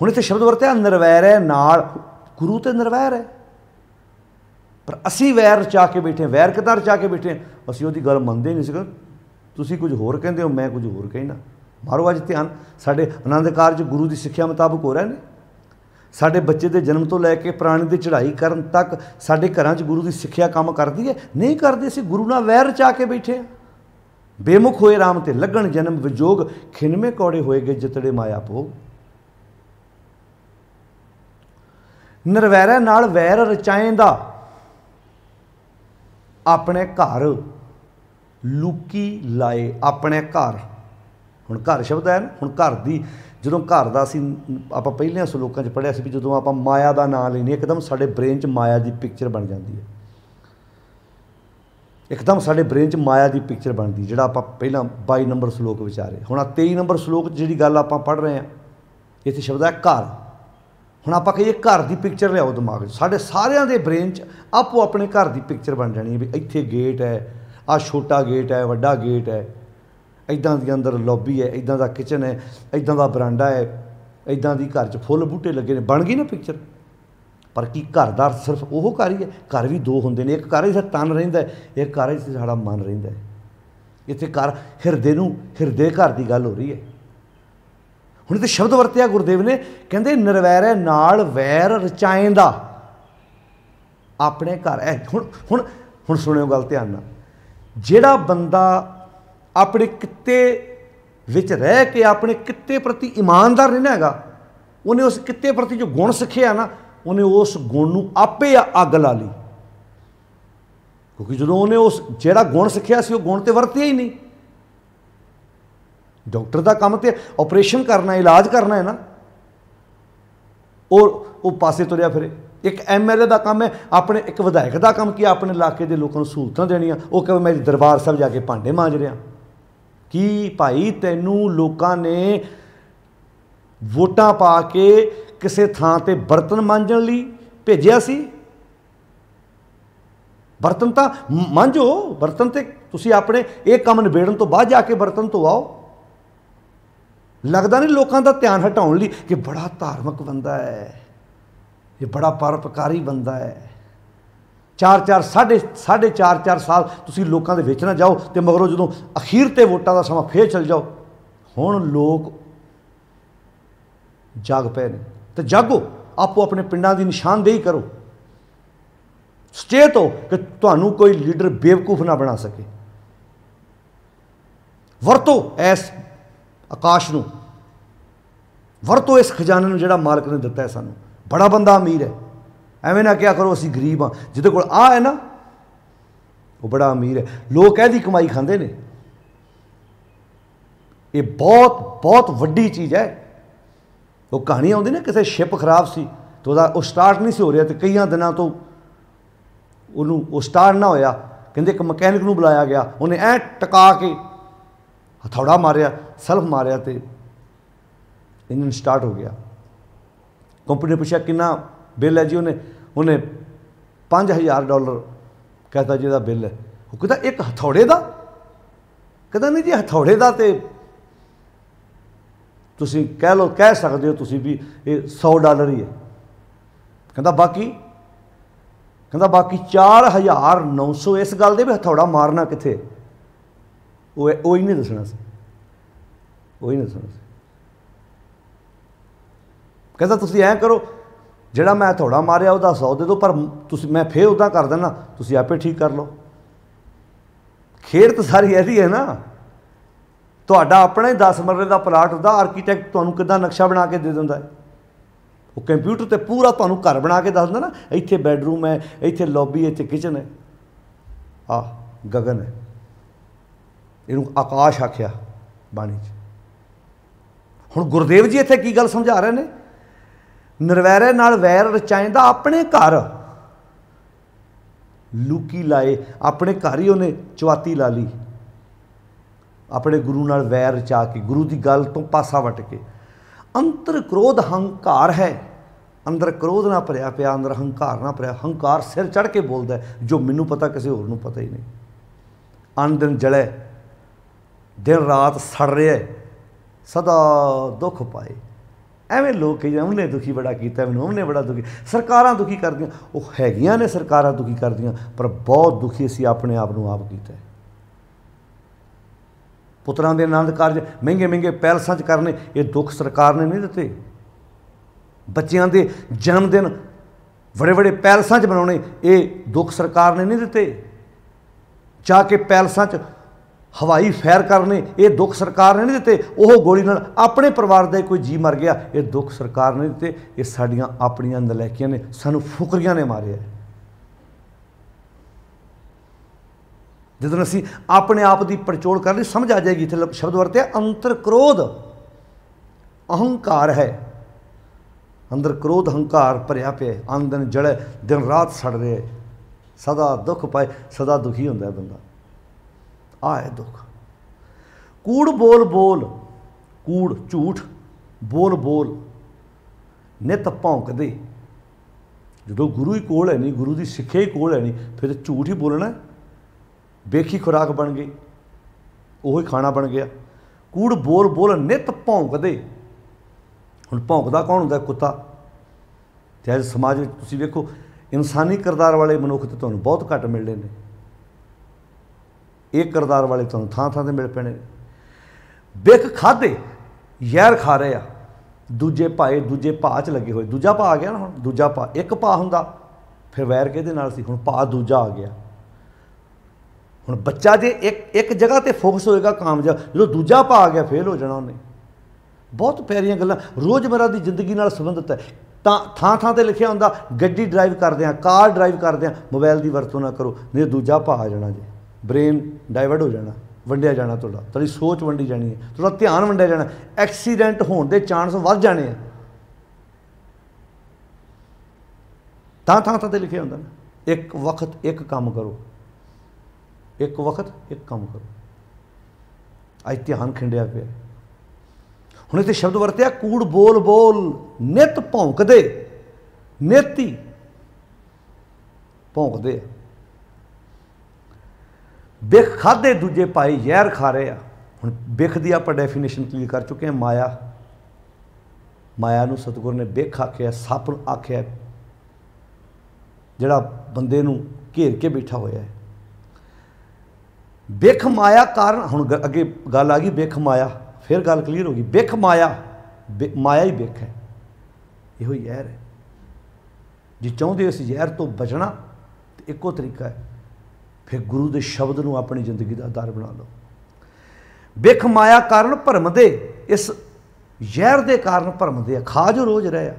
ਹੁਣ ਇੱਥੇ ਸ਼ਬਦ ਵਰਤਿਆ ਨਿਰਵੈਰ ਹੈ ਨਾਲ ਗੁਰੂ ਤੇ ਨਿਰਵੈਰ ਹੈ ਪਰ ਅਸੀਂ ਵੈਰ ਆ ਕੇ ਬੈਠੇ ਵੈਰ ਕਦਰ ਆ ਕੇ ਬੈਠੇ ਅਸੀਂ ਉਹਦੀ ਗੱਲ ਮੰਨਦੇ ਨਹੀਂ ਸੀਗਾ ਤੁਸੀਂ ਕੁਝ ਹੋਰ ਕਹਿੰਦੇ ਹੋ ਮੈਂ ਕੁਝ ਹੋਰ ਕਹਿਣਾ ਮਾਰੋ ਅੱਜ ਧਿਆਨ ਸਾਡੇ ਆਨੰਦ ਕਾਰਜ ਗੁਰੂ ਦੀ ਸਿੱਖਿਆ ਮੁਤਾਬਕ ਹੋ ਰਿਹਾ ਨੇ ਸਾਡੇ ਬੱਚੇ ਦੇ ਜਨਮ ਤੋਂ ਲੈ ਕੇ ਪ੍ਰਾਣੀ ਦੀ ਚੜ੍ਹਾਈ ਕਰਨ ਤੱਕ ਸਾਡੇ ਘਰਾਂ 'ਚ ਗੁਰੂ ਦੀ ਸਿੱਖਿਆ ਕੰਮ ਕਰਦੀ ਹੈ ਨਹੀਂ ਕਰਦੇ ਸੀ ਗੁਰੂ ਨਾਲ ਵੈਰ ਚਾ ਕੇ ਬੈਠੇ ਆ ਬੇਮੁਖ ਹੋਏ ਰਾਮ ਤੇ ਲੱਗਣ ਜਨਮ ਵਿਜੋਗ ਖਿੰਮੇ ਕੋੜੇ ਹੋਏਗੇ ਜਿਤੜੇ ਮਾਇਆ ਭੋਗ ਨਰਵੈਰਾ ਨਾਲ ਵੈਰ ਰਚਾਏ ਦਾ ਆਪਣੇ ਘਰ ਲੁਕੀ ਲਾਏ ਆਪਣੇ ਘਰ ਹੁਣ ਘਰ ਸ਼ਬਦ ਹੈ ਨਾ ਹੁਣ ਘਰ ਦੀ ਜਦੋਂ ਘਰ ਦਾ ਅਸੀਂ ਆਪਾਂ ਪਹਿਲਿਆਂ ਸਲੋਕਾਂ 'ਚ ਪੜਿਆ ਸੀ ਵੀ ਜਦੋਂ ਆਪਾਂ ਮਾਇਆ ਦਾ ਨਾਮ ਲੈਨੇ ਇੱਕਦਮ ਸਾਡੇ ਬ੍ਰੇਨ 'ਚ ਮਾਇਆ ਦੀ ਪਿਕਚਰ ਬਣ ਜਾਂਦੀ ਹੈ ਇੱਕਦਮ ਸਾਡੇ ਬ੍ਰੇਨ 'ਚ ਮਾਇਆ ਦੀ ਪਿਕਚਰ ਬਣਦੀ ਜਿਹੜਾ ਆਪਾਂ ਪਹਿਲਾਂ 22 ਨੰਬਰ ਸ਼ਲੋਕ ਵਿਚਾਰੇ ਹੁਣ ਆ 23 ਨੰਬਰ ਸ਼ਲੋਕ ਜਿਹੜੀ ਗੱਲ ਆਪਾਂ ਪੜ ਰਹੇ ਆ ਇੱਥੇ ਸ਼ਬਦ ਹੈ ਘਰ ਹੁਣ ਆਪਾਂ ਕਹੀਏ ਘਰ ਦੀ ਪਿਕਚਰ ਲਿਆਓ ਦਿਮਾਗ 'ਚ ਸਾਡੇ ਸਾਰਿਆਂ ਦੇ ਬ੍ਰੇਨ 'ਚ ਆਪੋ ਆਪਣੇ ਘਰ ਦੀ ਪਿਕਚਰ ਬਣ ਜਾਣੀ ਹੈ ਵੀ ਇੱਥੇ ਗੇਟ ਹੈ ਆ ਛੋਟਾ ਗੇਟ ਹੈ ਵੱਡਾ ਗੇਟ ਹੈ ਇਦਾਂ ਦੀ ਅੰਦਰ ਲੌਬੀ ਹੈ ਇਦਾਂ ਦਾ ਕਿਚਨ ਹੈ ਇਦਾਂ ਦਾ ਬਰਾਂਡਾ ਹੈ ਇਦਾਂ ਦੀ ਘਰ 'ਚ ਫੁੱਲ ਬੂਟੇ ਲੱਗੇ ਨੇ ਬਣ ਗਈ ਨਾ ਪਿਕਚਰ ਪਰ ਕੀ ਘਰ ਦਾ ਸਿਰਫ ਉਹ ਘਰ ਹੀ ਹੈ ਘਰ ਵੀ ਦੋ ਹੁੰਦੇ ਨੇ ਇੱਕ ਘਰ ਵਿੱਚ ਤਨ ਰਹਿੰਦਾ ਹੈ ਇੱਕ ਘਰ ਵਿੱਚ ਸਾਡਾ ਮਨ ਰਹਿੰਦਾ ਹੈ ਇੱਥੇ ਘਰ ਹਿਰਦੇ ਨੂੰ ਹਿਰਦੇ ਘਰ ਦੀ ਗੱਲ ਹੋ ਰਹੀ ਹੈ ਹੁਣ ਤੇ ਸ਼ਬਦ ਵਰਤਿਆ ਗੁਰਦੇਵ ਨੇ ਕਹਿੰਦੇ ਨਿਰਵੈਰੇ ਨਾਲ ਵੈਰ ਰਚਾਇਂਦਾ ਆਪਣੇ ਘਰ ਹੈ ਹੁਣ ਹੁਣ ਹੁਣ ਸੁਣਿਓ ਗੱਲ ਧਿਆਨ ਨਾਲ ਜਿਹੜਾ ਬੰਦਾ ਆਪਣੇ ਕਿੱਤੇ ਵਿੱਚ ਰਹਿ ਕੇ ਆਪਣੇ ਕਿੱਤੇ ਪ੍ਰਤੀ ਇਮਾਨਦਾਰ ਰਹਿਣਾ ਹੈਗਾ ਉਹਨੇ ਉਸ ਕਿੱਤੇ ਪ੍ਰਤੀ ਜੋ ਗੁਣ ਸਿੱਖਿਆ ਨਾ ਉਹਨੇ ਉਸ ਗੁਣ ਨੂੰ ਆਪੇ ਅੱਗ ਲਾ ਲਈ ਕਿਉਂਕਿ ਜਦੋਂ ਉਹਨੇ ਉਸ ਜਿਹੜਾ ਗੁਣ ਸਿੱਖਿਆ ਸੀ ਉਹ ਗੁਣ ਤੇ ਵਰਤਿਆ ਹੀ ਨਹੀਂ ਡਾਕਟਰ ਦਾ ਕੰਮ ਤੇ ਆਪਰੇਸ਼ਨ ਕਰਨਾ ਇਲਾਜ ਕਰਨਾ ਹੈ ਨਾ ਉਹ ਉਹ ਪਾਸੇ ਤੁਰਿਆ ਫਿਰੇ ਇੱਕ ਐਮਐਲਏ ਦਾ ਕੰਮ ਹੈ ਆਪਣੇ ਇੱਕ ਵਿਧਾਇਕ ਦਾ ਕੰਮ ਕੀ ਆਪਣੇ ਇਲਾਕੇ ਦੇ ਲੋਕਾਂ ਨੂੰ ਸਹੂਲਤਾਂ ਦੇਣੀਆਂ ਉਹ ਕਹੇ ਮੈਂ ਦਰਬਾਰ ਸਾਹਿਬ ਜਾ ਕੇ ਭਾਂਡੇ ਮਾਂਜ ਰਿਹਾ ਕਿ ਭਾਈ ਤੈਨੂੰ ਲੋਕਾਂ ਨੇ ਵੋਟਾਂ ਪਾ ਕੇ ਕਿਸੇ ਥਾਂ ਤੇ ਬਰਤਨ ਮਾਂਜਣ ਲਈ ਭੇਜਿਆ ਸੀ ਬਰਤਨ ਤਾਂ ਮਾਂਜੋ ਬਰਤਨ ਤੇ ਤੁਸੀਂ ਆਪਣੇ ਇਹ ਕੰਮ ਨਿਬੇੜਨ ਤੋਂ ਬਾਅਦ ਜਾ ਕੇ ਬਰਤਨ ਧੋਵਾਓ ਲੱਗਦਾ ਨਹੀਂ ਲੋਕਾਂ ਦਾ ਧਿਆਨ ਹਟਾਉਣ ਲਈ ਕਿ ਬੜਾ ਧਾਰਮਿਕ ਬੰਦਾ ਹੈ ਇਹ ਬੜਾ ਪਰਪਕਾਰੀ ਬੰਦਾ ਹੈ 4-4 ਸਾਢੇ 4.5 ਸਾਲ ਤੁਸੀਂ ਲੋਕਾਂ ਦੇ ਵਿੱਚ ਨਾ ਜਾਓ ਤੇ ਮਗਰੋਂ ਜਦੋਂ ਅਖੀਰ ਤੇ ਵੋਟਾਂ ਦਾ ਸਮਾਂ ਫੇਰ ਚਲ ਜਾਓ ਹੁਣ ਲੋਕ ਜਾਗ ਪਏ ਨੇ ਤੇ ਜਾਗੋ ਆਪੋ ਆਪਣੇ ਪਿੰਡਾਂ ਦੀ ਨਿਸ਼ਾਨਦੇਹੀ ਕਰੋ ਸਟੇਟ ਹੋ ਕਿ ਤੁਹਾਨੂੰ ਕੋਈ ਲੀਡਰ ਬੇਵਕੂਫ ਨਾ ਬਣਾ ਸਕੇ ਵਰਤੋ ਇਸ ਆਕਾਸ਼ ਨੂੰ ਵਰਤੋ ਇਸ ਖਜ਼ਾਨੇ ਨੂੰ ਜਿਹੜਾ ਮਾਲਕ ਨੇ ਦਿੱਤਾ ਹੈ ਸਾਨੂੰ ਬੜਾ ਬੰਦਾ ਅਮੀਰ ਹੈ ਐਵੇਂ ਨਾ ਕਿਹਾ ਕਰੋ ਅਸੀਂ ਗਰੀਬ ਆ ਜਿਹਦੇ ਕੋਲ ਆ ਹੈ ਨਾ ਉਹ ਬੜਾ ਅਮੀਰ ਹੈ ਲੋਕ ਇਹਦੀ ਕਮਾਈ ਖਾਂਦੇ ਨੇ ਇਹ ਬਹੁਤ ਬਹੁਤ ਵੱਡੀ ਚੀਜ਼ ਹੈ ਉਹ ਕਹਾਣੀ ਆਉਂਦੀ ਨਾ ਕਿਸੇ ਸ਼ਿਪ ਖਰਾਬ ਸੀ ਤੇ ਉਹਦਾ ਉਹ ਸਟਾਰਟ ਨਹੀਂ ਸੀ ਹੋ ਰਿਹਾ ਤੇ ਕਈਆਂ ਦਿਨਾਂ ਤੋਂ ਉਹਨੂੰ ਉਹ ਸਟਾਰਟ ਨਾ ਹੋਇਆ ਕਹਿੰਦੇ ਇੱਕ ਮਕੈਨਿਕ ਨੂੰ ਬੁਲਾਇਆ ਗਿਆ ਉਹਨੇ ਐ ਟਕਾ ਕੇ ਹਥੌੜਾ ਮਾਰਿਆ ਸਲਫ ਮਾਰਿਆ ਤੇ ਇੰਜਨ ਸਟਾਰਟ ਹੋ ਗਿਆ ਕੰਪਨੀ ਨੇ ਪੁੱਛਿਆ ਕਿੰਨਾ ਬਿੱਲ ਹੈ ਜੀ ਉਹਨੇ ਉਹਨੇ 5000 ਡਾਲਰ ਕਹਤਾ ਜਿਹਦਾ ਬਿੱਲ ਹੈ ਉਹ ਕਹਿੰਦਾ ਇੱਕ ਹਥੌੜੇ ਦਾ ਕਹਿੰਦਾ ਨਹੀਂ ਜੀ ਹਥੌੜੇ ਦਾ ਤੇ ਤੁਸੀਂ ਕਹਿ ਲੋ ਕਹਿ ਸਕਦੇ ਹੋ ਤੁਸੀਂ ਵੀ ਇਹ 100 ਡਾਲਰ ਹੀ ਹੈ ਕਹਿੰਦਾ ਬਾਕੀ ਕਹਿੰਦਾ ਬਾਕੀ 4900 ਇਸ ਗੱਲ ਦੇ ਵੀ ਹਥੌੜਾ ਮਾਰਨਾ ਕਿੱਥੇ ਉਹ ਉਹ ਹੀ ਨਹੀਂ ਦੱਸਣਾ ਸੀ ਉਹ ਹੀ ਨਹੀਂ ਦੱਸਣਾ ਸੀ ਕਹਿੰਦਾ ਤੁਸੀਂ ਐਂ ਕਰੋ ਜਿਹੜਾ ਮੈਂ ਥੋੜਾ ਮਾਰਿਆ ਉਹਦਾ 100 ਦੇ ਦਿਓ ਪਰ ਤੁਸੀਂ ਮੈਂ ਫੇਰ ਉਦਾਂ ਕਰ ਦੇਣਾ ਤੁਸੀਂ ਆਪੇ ਠੀਕ ਕਰ ਲਓ ਖੇਡ ਤਾਂ ਸਾਰੀ ਇਹਦੀ ਹੈ ਨਾ ਤੁਹਾਡਾ ਆਪਣਾ ਹੀ 10 ਮਰਲੇ ਦਾ ਪਲਾਟ ਹੁੰਦਾ ਆਰਕੀਟੈਕਟ ਤੁਹਾਨੂੰ ਕਿਦਾਂ ਨਕਸ਼ਾ ਬਣਾ ਕੇ ਦੇ ਦਿੰਦਾ ਹੈ ਉਹ ਕੰਪਿਊਟਰ ਤੇ ਪੂਰਾ ਤੁਹਾਨੂੰ ਘਰ ਬਣਾ ਕੇ ਦੱਸਦਾ ਨਾ ਇੱਥੇ ਬੈੱਡਰੂਮ ਹੈ ਇੱਥੇ ਲੌਬੀ ਹੈ ਇੱਥੇ ਕਿਚਨ ਹੈ ਆ ਗगन ਹੈ ਇਹਨੂੰ ਆਕਾਸ਼ ਆਖਿਆ ਬਾਣੀ 'ਚ ਹੁਣ ਗੁਰਦੇਵ ਜੀ ਇੱਥੇ ਕੀ ਗੱਲ ਸਮਝਾ ਰਹੇ ਨੇ ਨਰਵੈਰੇ ਨਾਲ ਵੈਰ ਰਚਾਇਂਦਾ ਆਪਣੇ ਘਰ ਲੂਕੀ ਲਾਏ ਆਪਣੇ ਘਰ ਹੀ ਉਹਨੇ ਚਵਾਤੀ ਲਾ ਲਈ ਆਪਣੇ ਗੁਰੂ ਨਾਲ ਵੈਰ ਰਚਾ ਕੇ ਗੁਰੂ ਦੀ ਗੱਲ ਤੋਂ ਪਾਸਾ ਵਟ ਕੇ ਅੰਤਰ ਕ੍ਰੋਧ ਹੰਕਾਰ ਹੈ ਅੰਦਰ ਕ੍ਰੋਧ ਨਾ ਭਰਿਆ ਪਿਆ ਅੰਦਰ ਹੰਕਾਰ ਨਾ ਭਰਿਆ ਹੰਕਾਰ ਸਿਰ ਚੜ ਕੇ ਬੋਲਦਾ ਜੋ ਮੈਨੂੰ ਪਤਾ ਕਿਸੇ ਹੋਰ ਨੂੰ ਪਤਾ ਹੀ ਨਹੀਂ ਅੰਦਰ ਜਲੇ ਦਿਨ ਰਾਤ ਸੜ ਰਿਹਾ ਸਦਾ ਦੁੱਖ ਪਾਏ ਐਵੇਂ ਲੋਕ ਕਹਿੰਦੇ ਉਹਨੇ ਦੁਖੀ ਬੜਾ ਕੀਤਾ ਮੈਨੂੰ ਉਹਨੇ ਬੜਾ ਦੁਖੀ ਸਰਕਾਰਾਂ ਦੁਖੀ ਕਰਦੀਆਂ ਉਹ ਹੈਗੀਆਂ ਨੇ ਸਰਕਾਰਾਂ ਦੁਖੀ ਕਰਦੀਆਂ ਪਰ ਬਹੁਤ ਦੁਖੀ ਅਸੀਂ ਆਪਣੇ ਆਪ ਨੂੰ ਆਪ ਕੀਤਾ ਪੁੱਤਰਾਂ ਦੇ ਆਨੰਦ ਕਾਰਜ ਮਹਿੰਗੇ ਮਹਿੰਗੇ ਪੈਲਸਾਂ 'ਚ ਕਰਨੇ ਇਹ ਦੁੱਖ ਸਰਕਾਰ ਨੇ ਨਹੀਂ ਦਿੱਤੇ ਬੱਚਿਆਂ ਦੇ ਜਨਮ ਦਿਨ ਬੜੇ ਬੜੇ ਪੈਲਸਾਂ 'ਚ ਬਣਾਉਣੇ ਇਹ ਦੁੱਖ ਸਰਕਾਰ ਨੇ ਨਹੀਂ ਦਿੱਤੇ ਜਾ ਕੇ ਪੈਲਸਾਂ 'ਚ ਹਵਾਈ ਫੈਰ ਕਰਨੇ ਇਹ ਦੁੱਖ ਸਰਕਾਰ ਨੇ ਨਹੀਂ ਦਿੱਤੇ ਉਹ ਗੋਲੀ ਨਾਲ ਆਪਣੇ ਪਰਿਵਾਰ ਦਾ ਕੋਈ ਜੀ ਮਰ ਗਿਆ ਇਹ ਦੁੱਖ ਸਰਕਾਰ ਨੇ ਦਿੱਤੇ ਇਹ ਸਾਡੀਆਂ ਆਪਣੀਆਂ ਨਲੈਕੀਆਂ ਨੇ ਸਾਨੂੰ ਫੁਕਰੀਆਂ ਨੇ ਮਾਰਿਆ ਜਦੋਂ ਅਸੀਂ ਆਪਣੇ ਆਪ ਦੀ ਪਰਚੋਲ ਕਰ ਲਈ ਸਮਝ ਆ ਜਾਏਗੀ ਇੱਥੇ ਸ਼ਬਦ ਵਰਤਿਆ ਅੰਤਰ ਕ੍ਰੋਧ ਅਹੰਕਾਰ ਹੈ ਅੰਦਰ ਕ੍ਰੋਧ ਹੰਕਾਰ ਭਰਿਆ ਪਿਆ ਆਂਦਨ ਜੜੇ ਦਿਨ ਰਾਤ ਸੜ ਰਿਹਾ ਸਦਾ ਦੁੱਖ ਪਾਏ ਸਦਾ ਦੁਖੀ ਹੁੰਦਾ ਬੰਦਾ ਆਏ ਦੁੱਖ ਕੂੜ ਬੋਲ ਬੋਲ ਕੂੜ ਝੂਠ ਬੋਲ ਬੋਲ ਨਿਤ ਭੌਂਕਦੇ ਜਦੋਂ ਗੁਰੂ ਹੀ ਕੋਲ ਹੈ ਨਹੀਂ ਗੁਰੂ ਦੀ ਸਿੱਖਿਆ ਹੀ ਕੋਲ ਹੈ ਨਹੀਂ ਫਿਰ ਝੂਠ ਹੀ ਬੋਲਣਾ ਵੇਖੀ ਖੁਰਾਕ ਬਣ ਗਈ ਉਹ ਹੀ ਖਾਣਾ ਬਣ ਗਿਆ ਕੂੜ ਬੋਲ ਬੋਲ ਨਿਤ ਭੌਂਕਦੇ ਹੁਣ ਭੌਂਕਦਾ ਕੌਣ ਹੁੰਦਾ ਕੁੱਤਾ ਤੇ ਅੱਜ ਸਮਾਜ ਵਿੱਚ ਤੁਸੀਂ ਵੇਖੋ ਇਨਸਾਨੀ ਕਿਰਦਾਰ ਵਾਲੇ ਮਨੁੱਖ ਤੇ ਤੁਹਾਨੂੰ ਬਹੁਤ ਘੱਟ ਮਿਲਦੇ ਨੇ ਇਹ ਕਰਦਾਰ ਵਾਲੇ ਤੁਹਾਨੂੰ ਥਾਂ ਥਾਂ ਤੇ ਮਿਲ ਪੈਣੇ ਬਿਕ ਖਾਦੇ ਯਾਰ ਖਾ ਰਿਆ ਆ ਦੂਜੇ ਭਾਏ ਦੂਜੇ ਭਾਅ ਚ ਲੱਗੇ ਹੋਏ ਦੂਜਾ ਭਾਅ ਆ ਗਿਆ ਨਾ ਹੁਣ ਦੂਜਾ ਭਾਅ ਇੱਕ ਭਾਅ ਹੁੰਦਾ ਫਿਰ ਵੈਰ ਕਿਹਦੇ ਨਾਲ ਸੀ ਹੁਣ ਭਾਅ ਦੂਜਾ ਆ ਗਿਆ ਹੁਣ ਬੱਚਾ ਜੇ ਇੱਕ ਇੱਕ ਜਗ੍ਹਾ ਤੇ ਫੋਕਸ ਹੋਏਗਾ ਕਾਮਯਾਬ ਜਦੋਂ ਦੂਜਾ ਭਾਅ ਆ ਗਿਆ ਫੇਲ ਹੋ ਜਾਣਾ ਉਹਨੇ ਬਹੁਤ ਪਿਆਰੀਆਂ ਗੱਲਾਂ ਰੋਜ਼ਮਰਾ ਦੀ ਜ਼ਿੰਦਗੀ ਨਾਲ ਸੰਬੰਧਿਤ ਹੈ ਤਾਂ ਥਾਂ ਥਾਂ ਤੇ ਲਿਖਿਆ ਹੁੰਦਾ ਗੱਡੀ ਡਰਾਈਵ ਕਰਦੇ ਆ ਕਾਰ ਡਰਾਈਵ ਕਰਦੇ ਆ ਮੋਬਾਈਲ ਦੀ ਵਰਤੋਂ ਨਾ ਕਰੋ ਨਹੀਂ ਦੂਜਾ ਭਾਅ ਆ ਜਾਣਾ ਜੀ ਬ੍ਰੇਨ ਡਾਇਵਰਟ ਹੋ ਜਾਣਾ ਵੰਡਿਆ ਜਾਣਾ ਤੁਹਾਡਾ ਤੁਹਾਡੀ ਸੋਚ ਵੰਡੀ ਜਾਣੀ ਹੈ ਤੁਹਾਡਾ ਧਿਆਨ ਵੰਡਿਆ ਜਾਣਾ ਐਕਸੀਡੈਂਟ ਹੋਣ ਦੇ ਚਾਂਸ ਵੱਧ ਜਾਣੇ ਆ ਤਾਂ ਤਾਂ ਤਾਂ ਤੇ ਲਿਖਿਆ ਹੁੰਦਾ ਨਾ ਇੱਕ ਵਕਤ ਇੱਕ ਕੰਮ ਕਰੋ ਇੱਕ ਵਕਤ ਇੱਕ ਕੰਮ ਕਰੋ ਅੱਜ ਧਿਆਨ ਖਿੰਡਿਆ ਪਿਆ ਹੁਣ ਇਹ ਤੇ ਸ਼ਬਦ ਵਰਤਿਆ ਕੂੜ ਬੋਲ ਬੋਲ ਨਿਤ ਭੌਂਕਦੇ ਨੇਤੀ ਭੌਂਕਦੇ ਆ ਬਿਖ ਖਾਦੇ ਦੂਜੇ ਪਾਈ ਜ਼ਹਿਰ ਖਾ ਰਹੇ ਆ ਹੁਣ ਬਿਖ ਦੀ ਆਪਾਂ ਡੈਫੀਨੇਸ਼ਨ ਕਲੀਅਰ ਕਰ ਚੁੱਕੇ ਹਾਂ ਮਾਇਆ ਮਾਇਆ ਨੂੰ ਸਤਗੁਰ ਨੇ ਬਿਖ ਆਖਿਆ ਸੱਪ ਨੂੰ ਆਖਿਆ ਜਿਹੜਾ ਬੰਦੇ ਨੂੰ ਘੇਰ ਕੇ ਬੈਠਾ ਹੋਇਆ ਹੈ ਬਿਖ ਮਾਇਆ ਕਾਰਨ ਹੁਣ ਅੱਗੇ ਗੱਲ ਆ ਗਈ ਬਿਖ ਮਾਇਆ ਫਿਰ ਗੱਲ ਕਲੀਅਰ ਹੋ ਗਈ ਬਿਖ ਮਾਇਆ ਮਾਇਆ ਹੀ ਬਿਖ ਹੈ ਇਹੋ ਜ਼ਹਿਰ ਹੈ ਜੇ ਚਾਹੁੰਦੇ ਅਸੀਂ ਇਸ ਜ਼ਹਿਰ ਤੋਂ ਬਚਣਾ ਤੇ ਇੱਕੋ ਤਰੀਕਾ ਹੈ ਫਿਰ ਗੁਰੂ ਦੇ ਸ਼ਬਦ ਨੂੰ ਆਪਣੀ ਜ਼ਿੰਦਗੀ ਦਾ ਆਧਾਰ ਬਣਾ ਲਓ ਬਿਖ ਮਾਇਆ ਕਾਰਨ ਭਰਮ ਦੇ ਇਸ ਜ਼ਹਿਰ ਦੇ ਕਾਰਨ ਭਰਮ ਦੇ ਖਾ ਜੋ ਰੋਜ਼ ਰਹਾ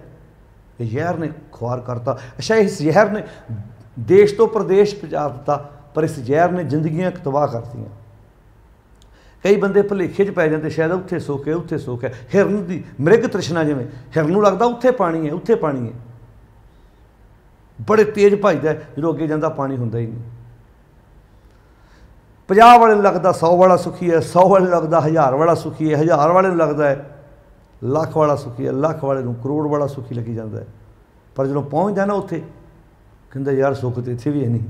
ਇਹ ਜ਼ਹਿਰ ਨੇ ਖੁਆਰ ਕਰਤਾ ਅਛਾ ਇਸ ਜ਼ਹਿਰ ਨੇ ਦੇਸ਼ ਤੋਂ ਪ੍ਰਦੇਸ਼ ਪਜਾ ਦਿੱਤਾ ਪਰ ਇਸ ਜ਼ਹਿਰ ਨੇ ਜ਼ਿੰਦਗੀਆਂ ਤਬਾਹ ਕਰਤੀਆਂ ਕਈ ਬੰਦੇ ਭਲੇਖੇ 'ਚ ਪੈ ਜਾਂਦੇ ਸ਼ਾਇਦ ਉੱਥੇ ਸੋਕੇ ਉੱਥੇ ਸੋਕੇ ਹਿਰਨ ਦੀ ਮ੍ਰਿਗ ਤ੍ਰਿਸ਼ਨਾ ਜਿਵੇਂ ਹਿਰਨ ਨੂੰ ਲੱਗਦਾ ਉੱਥੇ ਪਾਣੀ ਹੈ ਉੱਥੇ ਪਾਣੀ ਹੈ ਬੜੇ ਤੇਜ਼ ਭਜਦਾ ਜਦੋਂ ਅੱਗੇ ਜਾਂਦਾ ਪਾਣੀ ਹੁੰਦਾ ਹੀ ਨਹੀਂ 50 ਵਾਲੇ ਨੂੰ ਲੱਗਦਾ 100 ਵਾਲਾ ਸੁਖੀ ਹੈ 100 ਵਾਲੇ ਨੂੰ ਲੱਗਦਾ 1000 ਵਾਲਾ ਸੁਖੀ ਹੈ 1000 ਵਾਲੇ ਨੂੰ ਲੱਗਦਾ ਹੈ ਲੱਖ ਵਾਲਾ ਸੁਖੀ ਹੈ ਲੱਖ ਵਾਲੇ ਨੂੰ ਕਰੋੜ ਵਾਲਾ ਸੁਖੀ ਲੱਗੀ ਜਾਂਦਾ ਹੈ ਪਰ ਜਦੋਂ ਪਹੁੰਚਦਾ ਨਾ ਉੱਥੇ ਕਹਿੰਦਾ ਯਾਰ ਸੁਖ ਤੇ ਇੱਥੇ ਵੀ ਹੈ ਨਹੀਂ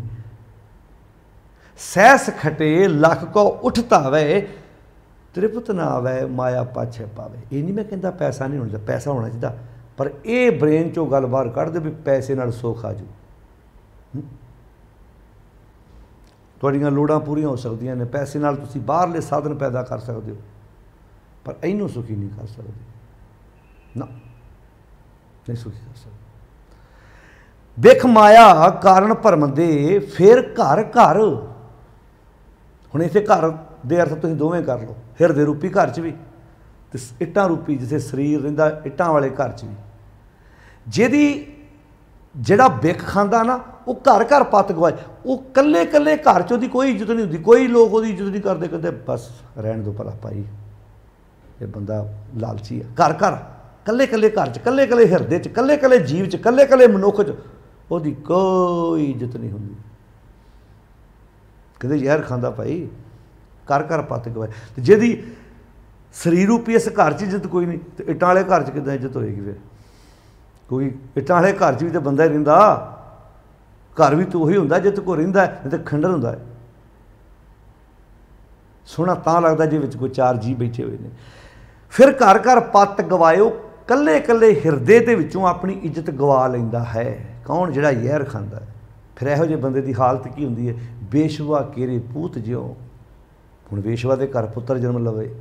ਸਹਿਸ ਖਟੇ ਲੱਖ ਕੋ ਉਠਤਾ ਵੇ ਤ੍ਰਿਪਤ ਨਾ ਆਵੇ ਮਾਇਆ ਪਾਛੇ ਪਾਵੇ ਇਹ ਨਹੀਂ ਮੈਂ ਕਹਿੰਦਾ ਪੈਸਾ ਨਹੀਂ ਹੋਣਾ ਪੈਸਾ ਹੋਣਾ ਚਾਹੀਦਾ ਪਰ ਇਹ ਬ੍ਰੇਨ ਚੋਂ ਗੱਲ ਬਾਹਰ ਕੱਢ ਦੇ ਵੀ ਪੈਸੇ ਨਾਲ ਸੁਖ ਆ ਜੂ ਤੁਹਾਡੀਆਂ ਲੋੜਾਂ ਪੂਰੀਆਂ ਹੋ ਸਕਦੀਆਂ ਨੇ ਪੈਸੇ ਨਾਲ ਤੁਸੀਂ ਬਾਹਰਲੇ ਸਾਧਨ ਪੈਦਾ ਕਰ ਸਕਦੇ ਹੋ ਪਰ ਇਹਨੂੰ ਸੁਖੀ ਨਹੀਂ ਕਰ ਸਕਦੇ ਨਾ ਨਹੀਂ ਸੁਖੀ ਕਰ ਸਕਦੇ ਵਿਖ ਮਾਇਆ ਕਾਰਨ ਭਰਮ ਦੇ ਫਿਰ ਘਰ ਘਰ ਹੁਣ ਇਥੇ ਘਰ ਦੇ ਅਰਥ ਤੁਸੀਂ ਦੋਵੇਂ ਕਰ ਲਓ ਹਿਰਦੇ ਰੂਪੀ ਘਰ 'ਚ ਵੀ ਤੇ ਇਟਾਂ ਰੂਪੀ ਜਿੱਥੇ ਸਰੀਰ ਰਹਿੰਦਾ ਇਟਾਂ ਵਾਲੇ ਘਰ 'ਚ ਵੀ ਜਿਹਦੀ ਜਿਹੜਾ ਬਿਕ ਖਾਂਦਾ ਨਾ ਉਹ ਘਰ ਘਰ ਪਤ ਗਵਾਏ ਉਹ ਕੱਲੇ ਕੱਲੇ ਘਰ ਚ ਉਹਦੀ ਕੋਈ ਇੱਜ਼ਤ ਨਹੀਂ ਹੁੰਦੀ ਕੋਈ ਲੋਕ ਉਹਦੀ ਇੱਜ਼ਤ ਨਹੀਂ ਕਰਦੇ ਕਹਿੰਦੇ ਬਸ ਰਹਿਣ ਦੋ ਭਲਾ ਭਾਈ ਇਹ ਬੰਦਾ ਲਾਲਚੀ ਆ ਘਰ ਘਰ ਕੱਲੇ ਕੱਲੇ ਘਰ ਚ ਕੱਲੇ ਕੱਲੇ ਹਿਰਦੇ ਚ ਕੱਲੇ ਕੱਲੇ ਜੀਵ ਚ ਕੱਲੇ ਕੱਲੇ ਮਨੁੱਖ ਚ ਉਹਦੀ ਕੋਈ ਇੱਜ਼ਤ ਨਹੀਂ ਹੁੰਦੀ ਕਹਿੰਦੇ ਯਾਰ ਖਾਂਦਾ ਭਾਈ ਘਰ ਘਰ ਪਤ ਗਵਾਏ ਤੇ ਜਿਹਦੀ ਸਰੀਰ ਰੂਪੀ ਇਸ ਘਰ ਚ ਇੱਜ਼ਤ ਕੋਈ ਨਹੀਂ ਤੇ ਇਟਾਂ ਵਾਲੇ ਘਰ ਚ ਕਿਦਾਂ ਇੱਜ਼ਤ ਹੋਏਗੀ ਫੇਰ ਕੋਈ ਇੱਟਾਂ ਵਾਲੇ ਘਰ 'ਚ ਵੀ ਤੇ ਬੰਦਾ ਹੀ ਰਹਿੰਦਾ ਘਰ ਵੀ ਤੂੰ ਉਹੀ ਹੁੰਦਾ ਜਿੱਥੇ ਕੋ ਰਹਿੰਦਾ ਤੇ ਖੰਡਰ ਹੁੰਦਾ ਹੈ ਸੋਹਣਾ ਤਾਂ ਲੱਗਦਾ ਜੇ ਵਿੱਚ ਕੋ ਚਾਰ ਜੀ ਬੈਠੇ ਹੋਏ ਨੇ ਫਿਰ ਘਰ ਘਰ ਪੱਤ ਗਵਾਇਓ ਕੱਲੇ ਕੱਲੇ ਹਿਰਦੇ ਦੇ ਵਿੱਚੋਂ ਆਪਣੀ ਇੱਜ਼ਤ ਗਵਾ ਲੈਂਦਾ ਹੈ ਕੌਣ ਜਿਹੜਾ ਯਹਿਰ ਖਾਂਦਾ ਫਿਰ ਇਹੋ ਜਿਹੇ ਬੰਦੇ ਦੀ ਹਾਲਤ ਕੀ ਹੁੰਦੀ ਹੈ ਬੇਸ਼ਵਾ ਕੇਰੇ ਪੂਤ ਜਿਉ ਹੁਣ ਬੇਸ਼ਵਾ ਦੇ ਘਰ ਪੁੱਤਰ ਜਨਮ ਲਵੇ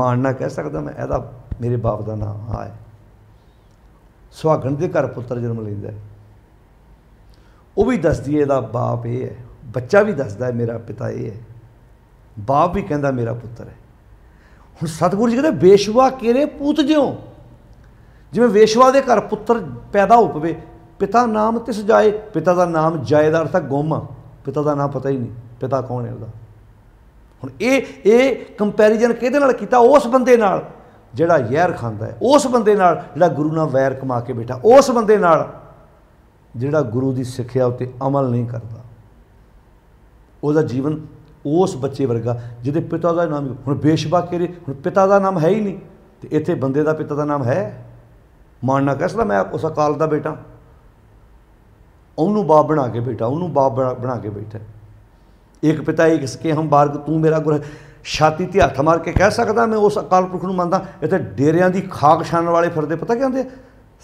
ਮਾਣ ਨਾ ਕਹਿ ਸਕਦਾ ਮੈਂ ਇਹਦਾ ਮੇਰੇ ਬਾਪ ਦਾ ਨਾਮ ਆਏ ਸੁਹਾਗਣ ਦੇ ਘਰ ਪੁੱਤਰ ਜਨਮ ਲੈਂਦਾ ਉਹ ਵੀ ਦੱਸਦੀ ਹੈ ਇਹਦਾ ਬਾਪ ਇਹ ਹੈ ਬੱਚਾ ਵੀ ਦੱਸਦਾ ਹੈ ਮੇਰਾ ਪਿਤਾ ਇਹ ਹੈ ਬਾਪ ਵੀ ਕਹਿੰਦਾ ਮੇਰਾ ਪੁੱਤਰ ਹੈ ਹੁਣ ਸਤਿਗੁਰੂ ਜੀ ਕਹਿੰਦੇ ਬੇਸ਼ਵਾ ਕੇਰੇ ਪੂਤ ਜਿਉ ਜਿਵੇਂ ਵੇਸ਼ਵਾ ਦੇ ਘਰ ਪੁੱਤਰ ਪੈਦਾ ਹੋ ਪਵੇ ਪਿਤਾ ਨਾਮ ਤਿਸ ਜਾਏ ਪਿਤਾ ਦਾ ਨਾਮ ਜਾਏ ਦਾ ਅਰਥ ਹੈ ਗੁੰਮ ਪਿਤਾ ਦਾ ਨਾਮ ਪਤਾ ਹੀ ਨਹੀਂ ਪਿਤਾ ਕੌਣ ਹੈ ਉਹਦਾ ਹੁਣ ਇਹ ਇਹ ਕੰਪੈਰੀਜ਼ਨ ਕਿਹਦੇ ਨਾਲ ਕੀਤਾ ਉਸ ਬੰਦੇ ਨਾਲ ਜਿਹੜਾ ਜ਼ਹਿਰ ਖਾਂਦਾ ਹੈ ਉਸ ਬੰਦੇ ਨਾਲ ਜਿਹੜਾ ਗੁਰੂ ਨਾਲ ਵੈਰ ਕਮਾ ਕੇ ਬੈਠਾ ਉਸ ਬੰਦੇ ਨਾਲ ਜਿਹੜਾ ਗੁਰੂ ਦੀ ਸਿੱਖਿਆ ਉਤੇ ਅਮਲ ਨਹੀਂ ਕਰਦਾ ਉਹਦਾ ਜੀਵਨ ਉਸ ਬੱਚੇ ਵਰਗਾ ਜਿਹਦੇ ਪਿਤਾ ਦਾ ਨਾਮ ਹੁਣ ਬੇਸ਼ਬਾ ਕਰੇ ਹੁਣ ਪਿਤਾ ਦਾ ਨਾਮ ਹੈ ਹੀ ਨਹੀਂ ਤੇ ਇੱਥੇ ਬੰਦੇ ਦਾ ਪਿਤਾ ਦਾ ਨਾਮ ਹੈ ਮਾਨਣਾ ਕਸਦਾ ਮੈਂ ਉਸ ਅਕਾਲ ਦਾ ਬੇਟਾ ਉਹਨੂੰ ਬਾਪ ਬਣਾ ਕੇ ਬੈਠਾ ਉਹਨੂੰ ਬਾਪ ਬਣਾ ਕੇ ਬੈਠਾ ਇੱਕ ਪਿਤਾ ਇੱਕ ਸਕੇ ਹਮ ਬਾਰਗ ਤੂੰ ਮੇਰਾ ਗੁਰ ਛਾਤੀ ਤੇ ਹੱਥ ਮਾਰ ਕੇ ਕਹਿ ਸਕਦਾ ਮੈਂ ਉਸ ਅਕਾਲ ਪੁਰਖ ਨੂੰ ਮੰਨਦਾ ਇੱਥੇ ਡੇਰਿਆਂ ਦੀ ਖਾਕ ਛਾਣ ਵਾਲੇ ਫਿਰਦੇ ਪਤਾ ਕੀ ਹੁੰਦੇ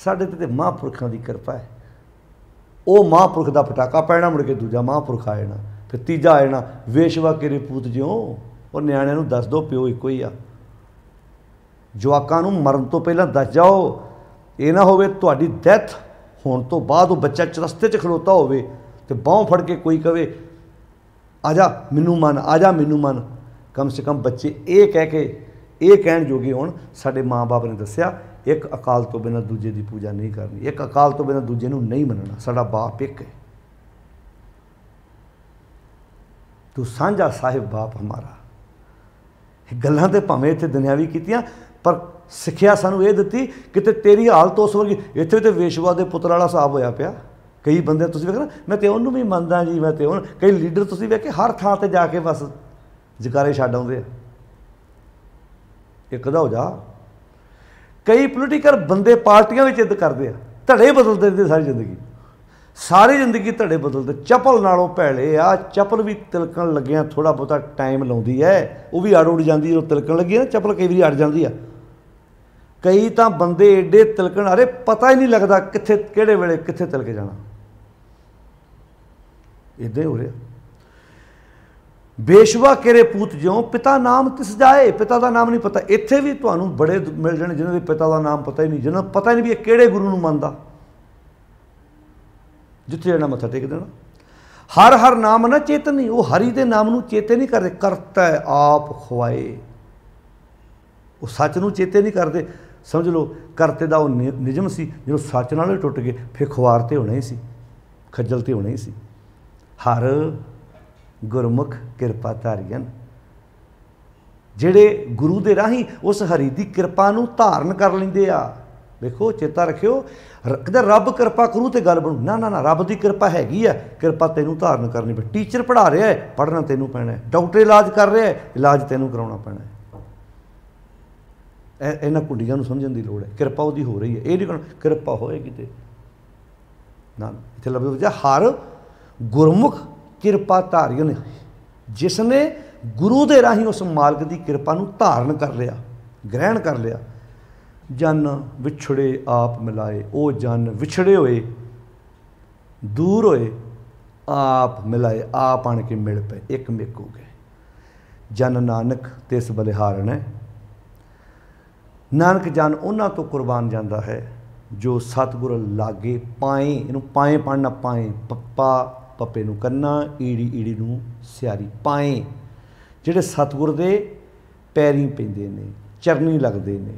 ਸਾਡੇ ਤੇ ਤੇ ਮਹਾਂਪੁਰਖਾਂ ਦੀ ਕਿਰਪਾ ਹੈ ਉਹ ਮਹਾਂਪੁਰਖ ਦਾ ਪਟਾਕਾ ਪੈਣਾ ਮੁੜ ਕੇ ਦੂਜਾ ਮਹਾਂਪੁਰਖ ਆਇਣਾ ਤੇ ਤੀਜਾ ਆਇਣਾ ਵੇਸ਼ਵਾ ਕੇਰੇ ਪੂਤ ਜਿਉ ਉਹ ਨਿਆਣਿਆਂ ਨੂੰ ਦੱਸ ਦੋ ਪਿਓ ਇੱਕੋ ਹੀ ਆ ਜਵਾਕਾਂ ਨੂੰ ਮਰਨ ਤੋਂ ਪਹਿਲਾਂ ਦੱਸ ਜਾਓ ਇਹ ਨਾ ਹੋਵੇ ਤੁਹਾਡੀ ਡੈਥ ਹੋਣ ਤੋਂ ਬਾਅਦ ਉਹ ਬੱਚਾ ਚਰਸਤੇ 'ਚ ਖਲੋਤਾ ਹੋਵੇ ਤੇ ਬਾਹ ਫੜ ਕੇ ਕੋਈ ਕਵੇ ਆ ਜਾ ਮੈਨੂੰ ਮੰਨ ਆ ਜਾ ਮੈਨੂੰ ਮੰਨ ਕਮ ਸੇ ਕਮ ਬੱਚੇ ਇਹ ਕਹਿ ਕੇ ਇਹ ਕਹਿਣ ਜੋਗੇ ਹੋਣ ਸਾਡੇ ਮਾਪੇ ਨੇ ਦੱਸਿਆ ਇੱਕ ਅਕਾਲ ਤੋਂ ਬਿਨਾਂ ਦੂਜੇ ਦੀ ਪੂਜਾ ਨਹੀਂ ਕਰਨੀ ਇੱਕ ਅਕਾਲ ਤੋਂ ਬਿਨਾਂ ਦੂਜੇ ਨੂੰ ਨਹੀਂ ਮੰਨਣਾ ਸਾਡਾ ਬਾਪ ਇੱਕ ਹੈ ਤੂੰ ਸਾਂਝਾ ਸਾਹਿਬ ਬਾਪ ਹਮਾਰਾ ਇਹ ਗੱਲਾਂ ਤੇ ਭਾਵੇਂ ਇੱਥੇ ਦੁਨਿਆਵੀ ਕੀਤੀਆਂ ਪਰ ਸਿੱਖਿਆ ਸਾਨੂੰ ਇਹ ਦਿੱਤੀ ਕਿ ਤੇ ਤੇਰੀ ਹਾਲਤ ਉਸ ਵਰਗੀ ਇੱਥੇ ਤੇ ਵੇਸ਼ਵਾ ਦੇ ਪੁੱਤਰ ਵਾਲਾ ਹਿਸਾਬ ਹੋਇਆ ਪਿਆ ਕਈ ਬੰਦੇ ਤੁਸੀਂ ਵੇਖਣਾ ਮੈਂ ਤੇ ਉਹਨੂੰ ਵੀ ਮੰਨਦਾ ਜੀ ਮੈਂ ਤੇ ਉਹਨੂੰ ਕਈ ਲੀਡਰ ਤੁਸੀਂ ਵੇਖੇ ਹਰ ਥਾਂ ਤੇ ਜਾ ਕੇ ਬਸ ਜ਼ਿਕਾਰੇ ਛੱਡ ਆਉਂਦੇ ਆ ਇਹ ਕਦਾ ਹੋ ਜਾ ਕਈ ਪੋਲੀਟੀਕਲ ਬੰਦੇ ਪਾਰਟੀਆਂ ਵਿੱਚ ਇੱਦ ਕਰਦੇ ਆ ਧੜੇ ਬਦਲਦੇ ਨੇ ਸਾਰੀ ਜ਼ਿੰਦਗੀ ਸਾਰੀ ਜ਼ਿੰਦਗੀ ਧੜੇ ਬਦਲਦੇ ਚਪਲ ਨਾਲੋਂ ਪਹਿਲੇ ਆ ਚਪਲ ਵੀ ਤਿਲਕਣ ਲੱਗਿਆ ਥੋੜਾ ਬਹੁਤਾ ਟਾਈਮ ਲਾਉਂਦੀ ਐ ਉਹ ਵੀ ਅੜ ਉੜ ਜਾਂਦੀ ਜਦੋਂ ਤਿਲਕਣ ਲੱਗੀ ਨਾ ਚਪਲ ਕਈ ਵਾਰੀ ਅੜ ਜਾਂਦੀ ਆ ਕਈ ਤਾਂ ਬੰਦੇ ਏਡੇ ਤਿਲਕਣ ਅਰੇ ਪਤਾ ਹੀ ਨਹੀਂ ਲੱਗਦਾ ਕਿੱਥੇ ਕਿਹੜੇ ਵੇਲੇ ਕਿੱਥੇ ਤਿਲਕ ਜਾਣਾ ਇਦਾਂ ਹੋ ਰਿਹਾ ਬੇਸ਼ਵਾ ਕਰੇ ਪੂਤ ਜਿਉ ਪਿਤਾ ਨਾਮ ਤਿਸ ਜਾਏ ਪਿਤਾ ਦਾ ਨਾਮ ਨਹੀਂ ਪਤਾ ਇੱਥੇ ਵੀ ਤੁਹਾਨੂੰ ਬੜੇ ਮਿਲ ਜਾਣੇ ਜਿਨ੍ਹਾਂ ਦੇ ਪਿਤਾ ਦਾ ਨਾਮ ਪਤਾ ਹੀ ਨਹੀਂ ਜਿਹਨਾਂ ਪਤਾ ਹੀ ਨਹੀਂ ਵੀ ਇਹ ਕਿਹੜੇ ਗੁਰੂ ਨੂੰ ਮੰਨਦਾ ਜਿੱਥੇ ਜਾਣਾ ਮੱਥਾ ਟੇਕ ਦੇਣਾ ਹਰ ਹਰ ਨਾਮ ਨਾ ਚੇਤਨੀ ਉਹ ਹਰੀ ਦੇ ਨਾਮ ਨੂੰ ਚੇਤੇ ਨਹੀਂ ਕਰਦੇ ਕਰਤਾ ਆਪ ਖਵਾਏ ਉਹ ਸੱਚ ਨੂੰ ਚੇਤੇ ਨਹੀਂ ਕਰਦੇ ਸਮਝ ਲਓ ਕਰਤੇ ਦਾ ਉਹ ਨਿਯਮ ਸੀ ਜਦੋਂ ਸੱਚ ਨਾਲ ਟੁੱਟ ਗਏ ਫਿਰ ਖਵਾਰ ਤੇ ਹੋਣਾ ਹੀ ਸੀ ਖੱਜਲ ਤੇ ਹੋਣਾ ਹੀ ਸੀ ਹਰ ਗੁਰਮੁਖ ਕਿਰਪਾ ਧਾਰੀਆਂ ਜਿਹੜੇ ਗੁਰੂ ਦੇ ਰਾਹੀਂ ਉਸ ਹਰੀ ਦੀ ਕਿਰਪਾ ਨੂੰ ਧਾਰਨ ਕਰ ਲੈਂਦੇ ਆ ਵੇਖੋ ਚੇਤਾ ਰੱਖਿਓ ਕਦੇ ਰੱਬ ਕਿਰਪਾ ਕਰੂ ਤੇ ਗੱਲ ਬਣੂ ਨਾ ਨਾ ਨਾ ਰੱਬ ਦੀ ਕਿਰਪਾ ਹੈਗੀ ਆ ਕਿਰਪਾ ਤੈਨੂੰ ਧਾਰਨ ਕਰਨੀ ਪੈ ਟੀਚਰ ਪੜਾ ਰਿਹਾ ਹੈ ਪੜਨਾ ਤੈਨੂੰ ਪੈਣਾ ਹੈ ਡਾਕਟਰ ਇਲਾਜ ਕਰ ਰਿਹਾ ਹੈ ਇਲਾਜ ਤੈਨੂੰ ਕਰਾਉਣਾ ਪੈਣਾ ਹੈ ਇਹਨਾਂ ਕੁੰਡੀਆਂ ਨੂੰ ਸਮਝਣ ਦੀ ਲੋੜ ਹੈ ਕਿਰਪਾ ਉਹਦੀ ਹੋ ਰਹੀ ਹੈ ਇਹ ਨਹੀਂ ਕਿਰਪਾ ਹੋਏਗੀ ਤੇ ਨਾ ਇੱਥੇ ਲੱਭੋ ਜਾ ਹਰ ਗੁਰਮੁਖ ਕਿਰਪਾ ਧਾਰਿਓ ਨੇ ਜਿਸ ਨੇ ਗੁਰੂ ਦੇ ਰਾਹੀਂ ਉਸ ਮਾਲਕ ਦੀ ਕਿਰਪਾ ਨੂੰ ਧਾਰਨ ਕਰ ਲਿਆ ਗ੍ਰਹਿਣ ਕਰ ਲਿਆ ਜਨ ਵਿਛੜੇ ਆਪ ਮਿਲਾਏ ਉਹ ਜਨ ਵਿਛੜੇ ਹੋਏ ਦੂਰ ਹੋਏ ਆਪ ਮਿਲਾਏ ਆਪ ਆਣ ਕੇ ਮਿਲ ਪਏ ਇੱਕ ਮਿਕ ਹੋ ਗਏ ਜਨ ਨਾਨਕ ਤਿਸ ਬਲਿਹਾਰਣ ਹੈ ਨਾਨਕ ਜਨ ਉਹਨਾਂ ਤੋਂ ਕੁਰਬਾਨ ਜਾਂਦਾ ਹੈ ਜੋ ਸਤਗੁਰ ਲਾਗੇ ਪਾਏ ਇਹਨੂੰ ਪਾਏ ਪੜਨਾ ਪਾਏ ਪੱਪਾ ਪੱਪੇ ਨੂੰ ਕੰਨਾ ਈੜੀ ਈੜੀ ਨੂੰ ਸਿਆਰੀ ਪਾਏ ਜਿਹੜੇ ਸਤਗੁਰ ਦੇ ਪੈਰੀ ਪੈਂਦੇ ਨੇ ਚਰਨੀ ਲੱਗਦੇ ਨੇ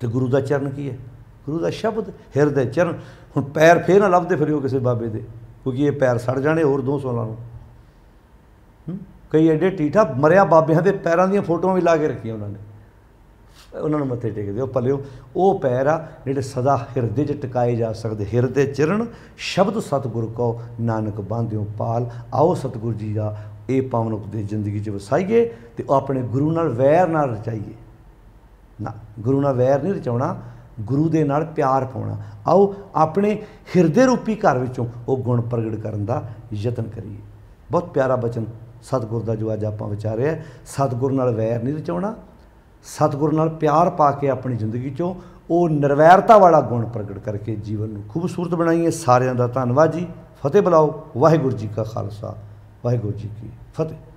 ਤੇ ਗੁਰੂ ਦਾ ਚਰਨ ਕੀ ਹੈ ਗੁਰੂ ਦਾ ਸ਼ਬਦ ਹਿਰਦੇ ਚਰਨ ਹੁਣ ਪੈਰ ਫੇਰ ਨਾ ਲੱਭਦੇ ਫਿਰਿਓ ਕਿਸੇ ਬਾਬੇ ਦੇ ਕਿਉਂਕਿ ਇਹ ਪੈਰ ਸੜ ਜਾਣੇ ਹੋਰ 200 ਲਾ ਨੂੰ ਕਈ ਐਡੇ ਟੀਠਾ ਮਰਿਆ ਬਾਬਿਆਂ ਦੇ ਪੈਰਾਂ ਦੀਆਂ ਫੋਟੋਆਂ ਵੀ ਲਾ ਕੇ ਰੱਖੀਆਂ ਉਹਨਾਂ ਨੇ ਉਹਨਾਂ ਨੂੰ ਮੱਥੇ ਟੇਕਦੇ ਹੋ ਪਲਿਓ ਉਹ ਪੈਰ ਆ ਜਿਹੜੇ ਸਦਾ ਹਿਰਦੇ 'ਚ ਟਿਕਾਏ ਜਾ ਸਕਦੇ ਹਿਰਦੇ ਚਿਰਣ ਸ਼ਬਦ ਸਤਿਗੁਰ ਕੋ ਨਾਨਕ ਬਾਂਧਿਓ ਪਾਲ ਆਓ ਸਤਿਗੁਰ ਜੀ ਦਾ ਇਹ ਪਾਵਨ ਉਪਦੇਸ਼ ਜ਼ਿੰਦਗੀ 'ਚ ਵਸਾਈਏ ਤੇ ਆਪਣੇ ਗੁਰੂ ਨਾਲ ਵੈਰ ਨਾਲ ਰਚਾਈਏ ਨਾ ਗੁਰੂ ਨਾਲ ਵੈਰ ਨਹੀਂ ਰਚਾਉਣਾ ਗੁਰੂ ਦੇ ਨਾਲ ਪਿਆਰ ਪਾਉਣਾ ਆਓ ਆਪਣੇ ਹਿਰਦੇ ਰੂਪੀ ਘਰ ਵਿੱਚੋਂ ਉਹ ਗੁਣ ਪ੍ਰਗਟ ਕਰਨ ਦਾ ਯਤਨ ਕਰੀਏ ਬਹੁਤ ਪਿਆਰਾ ਬਚਨ ਸਤਿਗੁਰ ਦਾ ਜੋ ਅੱਜ ਆਪਾਂ ਵਿਚਾਰਿਆ ਸਤਿਗੁਰ ਨਾਲ ਵੈਰ ਨਹੀਂ ਰਚਾਉਣਾ ਸਤਿਗੁਰ ਨਾਲ ਪਿਆਰ ਪਾ ਕੇ ਆਪਣੀ ਜ਼ਿੰਦਗੀ 'ਚੋਂ ਉਹ ਨਿਰਵੈਰਤਾ ਵਾਲਾ ਗੁਣ ਪ੍ਰਗਟ ਕਰਕੇ ਜੀਵਨ ਨੂੰ ਖੂਬਸੂਰਤ ਬਣਾਈਏ ਸਾਰਿਆਂ ਦਾ ਧੰਨਵਾਦ ਜੀ ਫਤਿਹ ਬੁਲਾਓ ਵਾਹਿਗੁਰੂ ਜੀ ਕਾ ਖਾਲਸਾ ਵਾਹਿਗੁਰੂ ਜੀ ਕੀ ਫਤਿਹ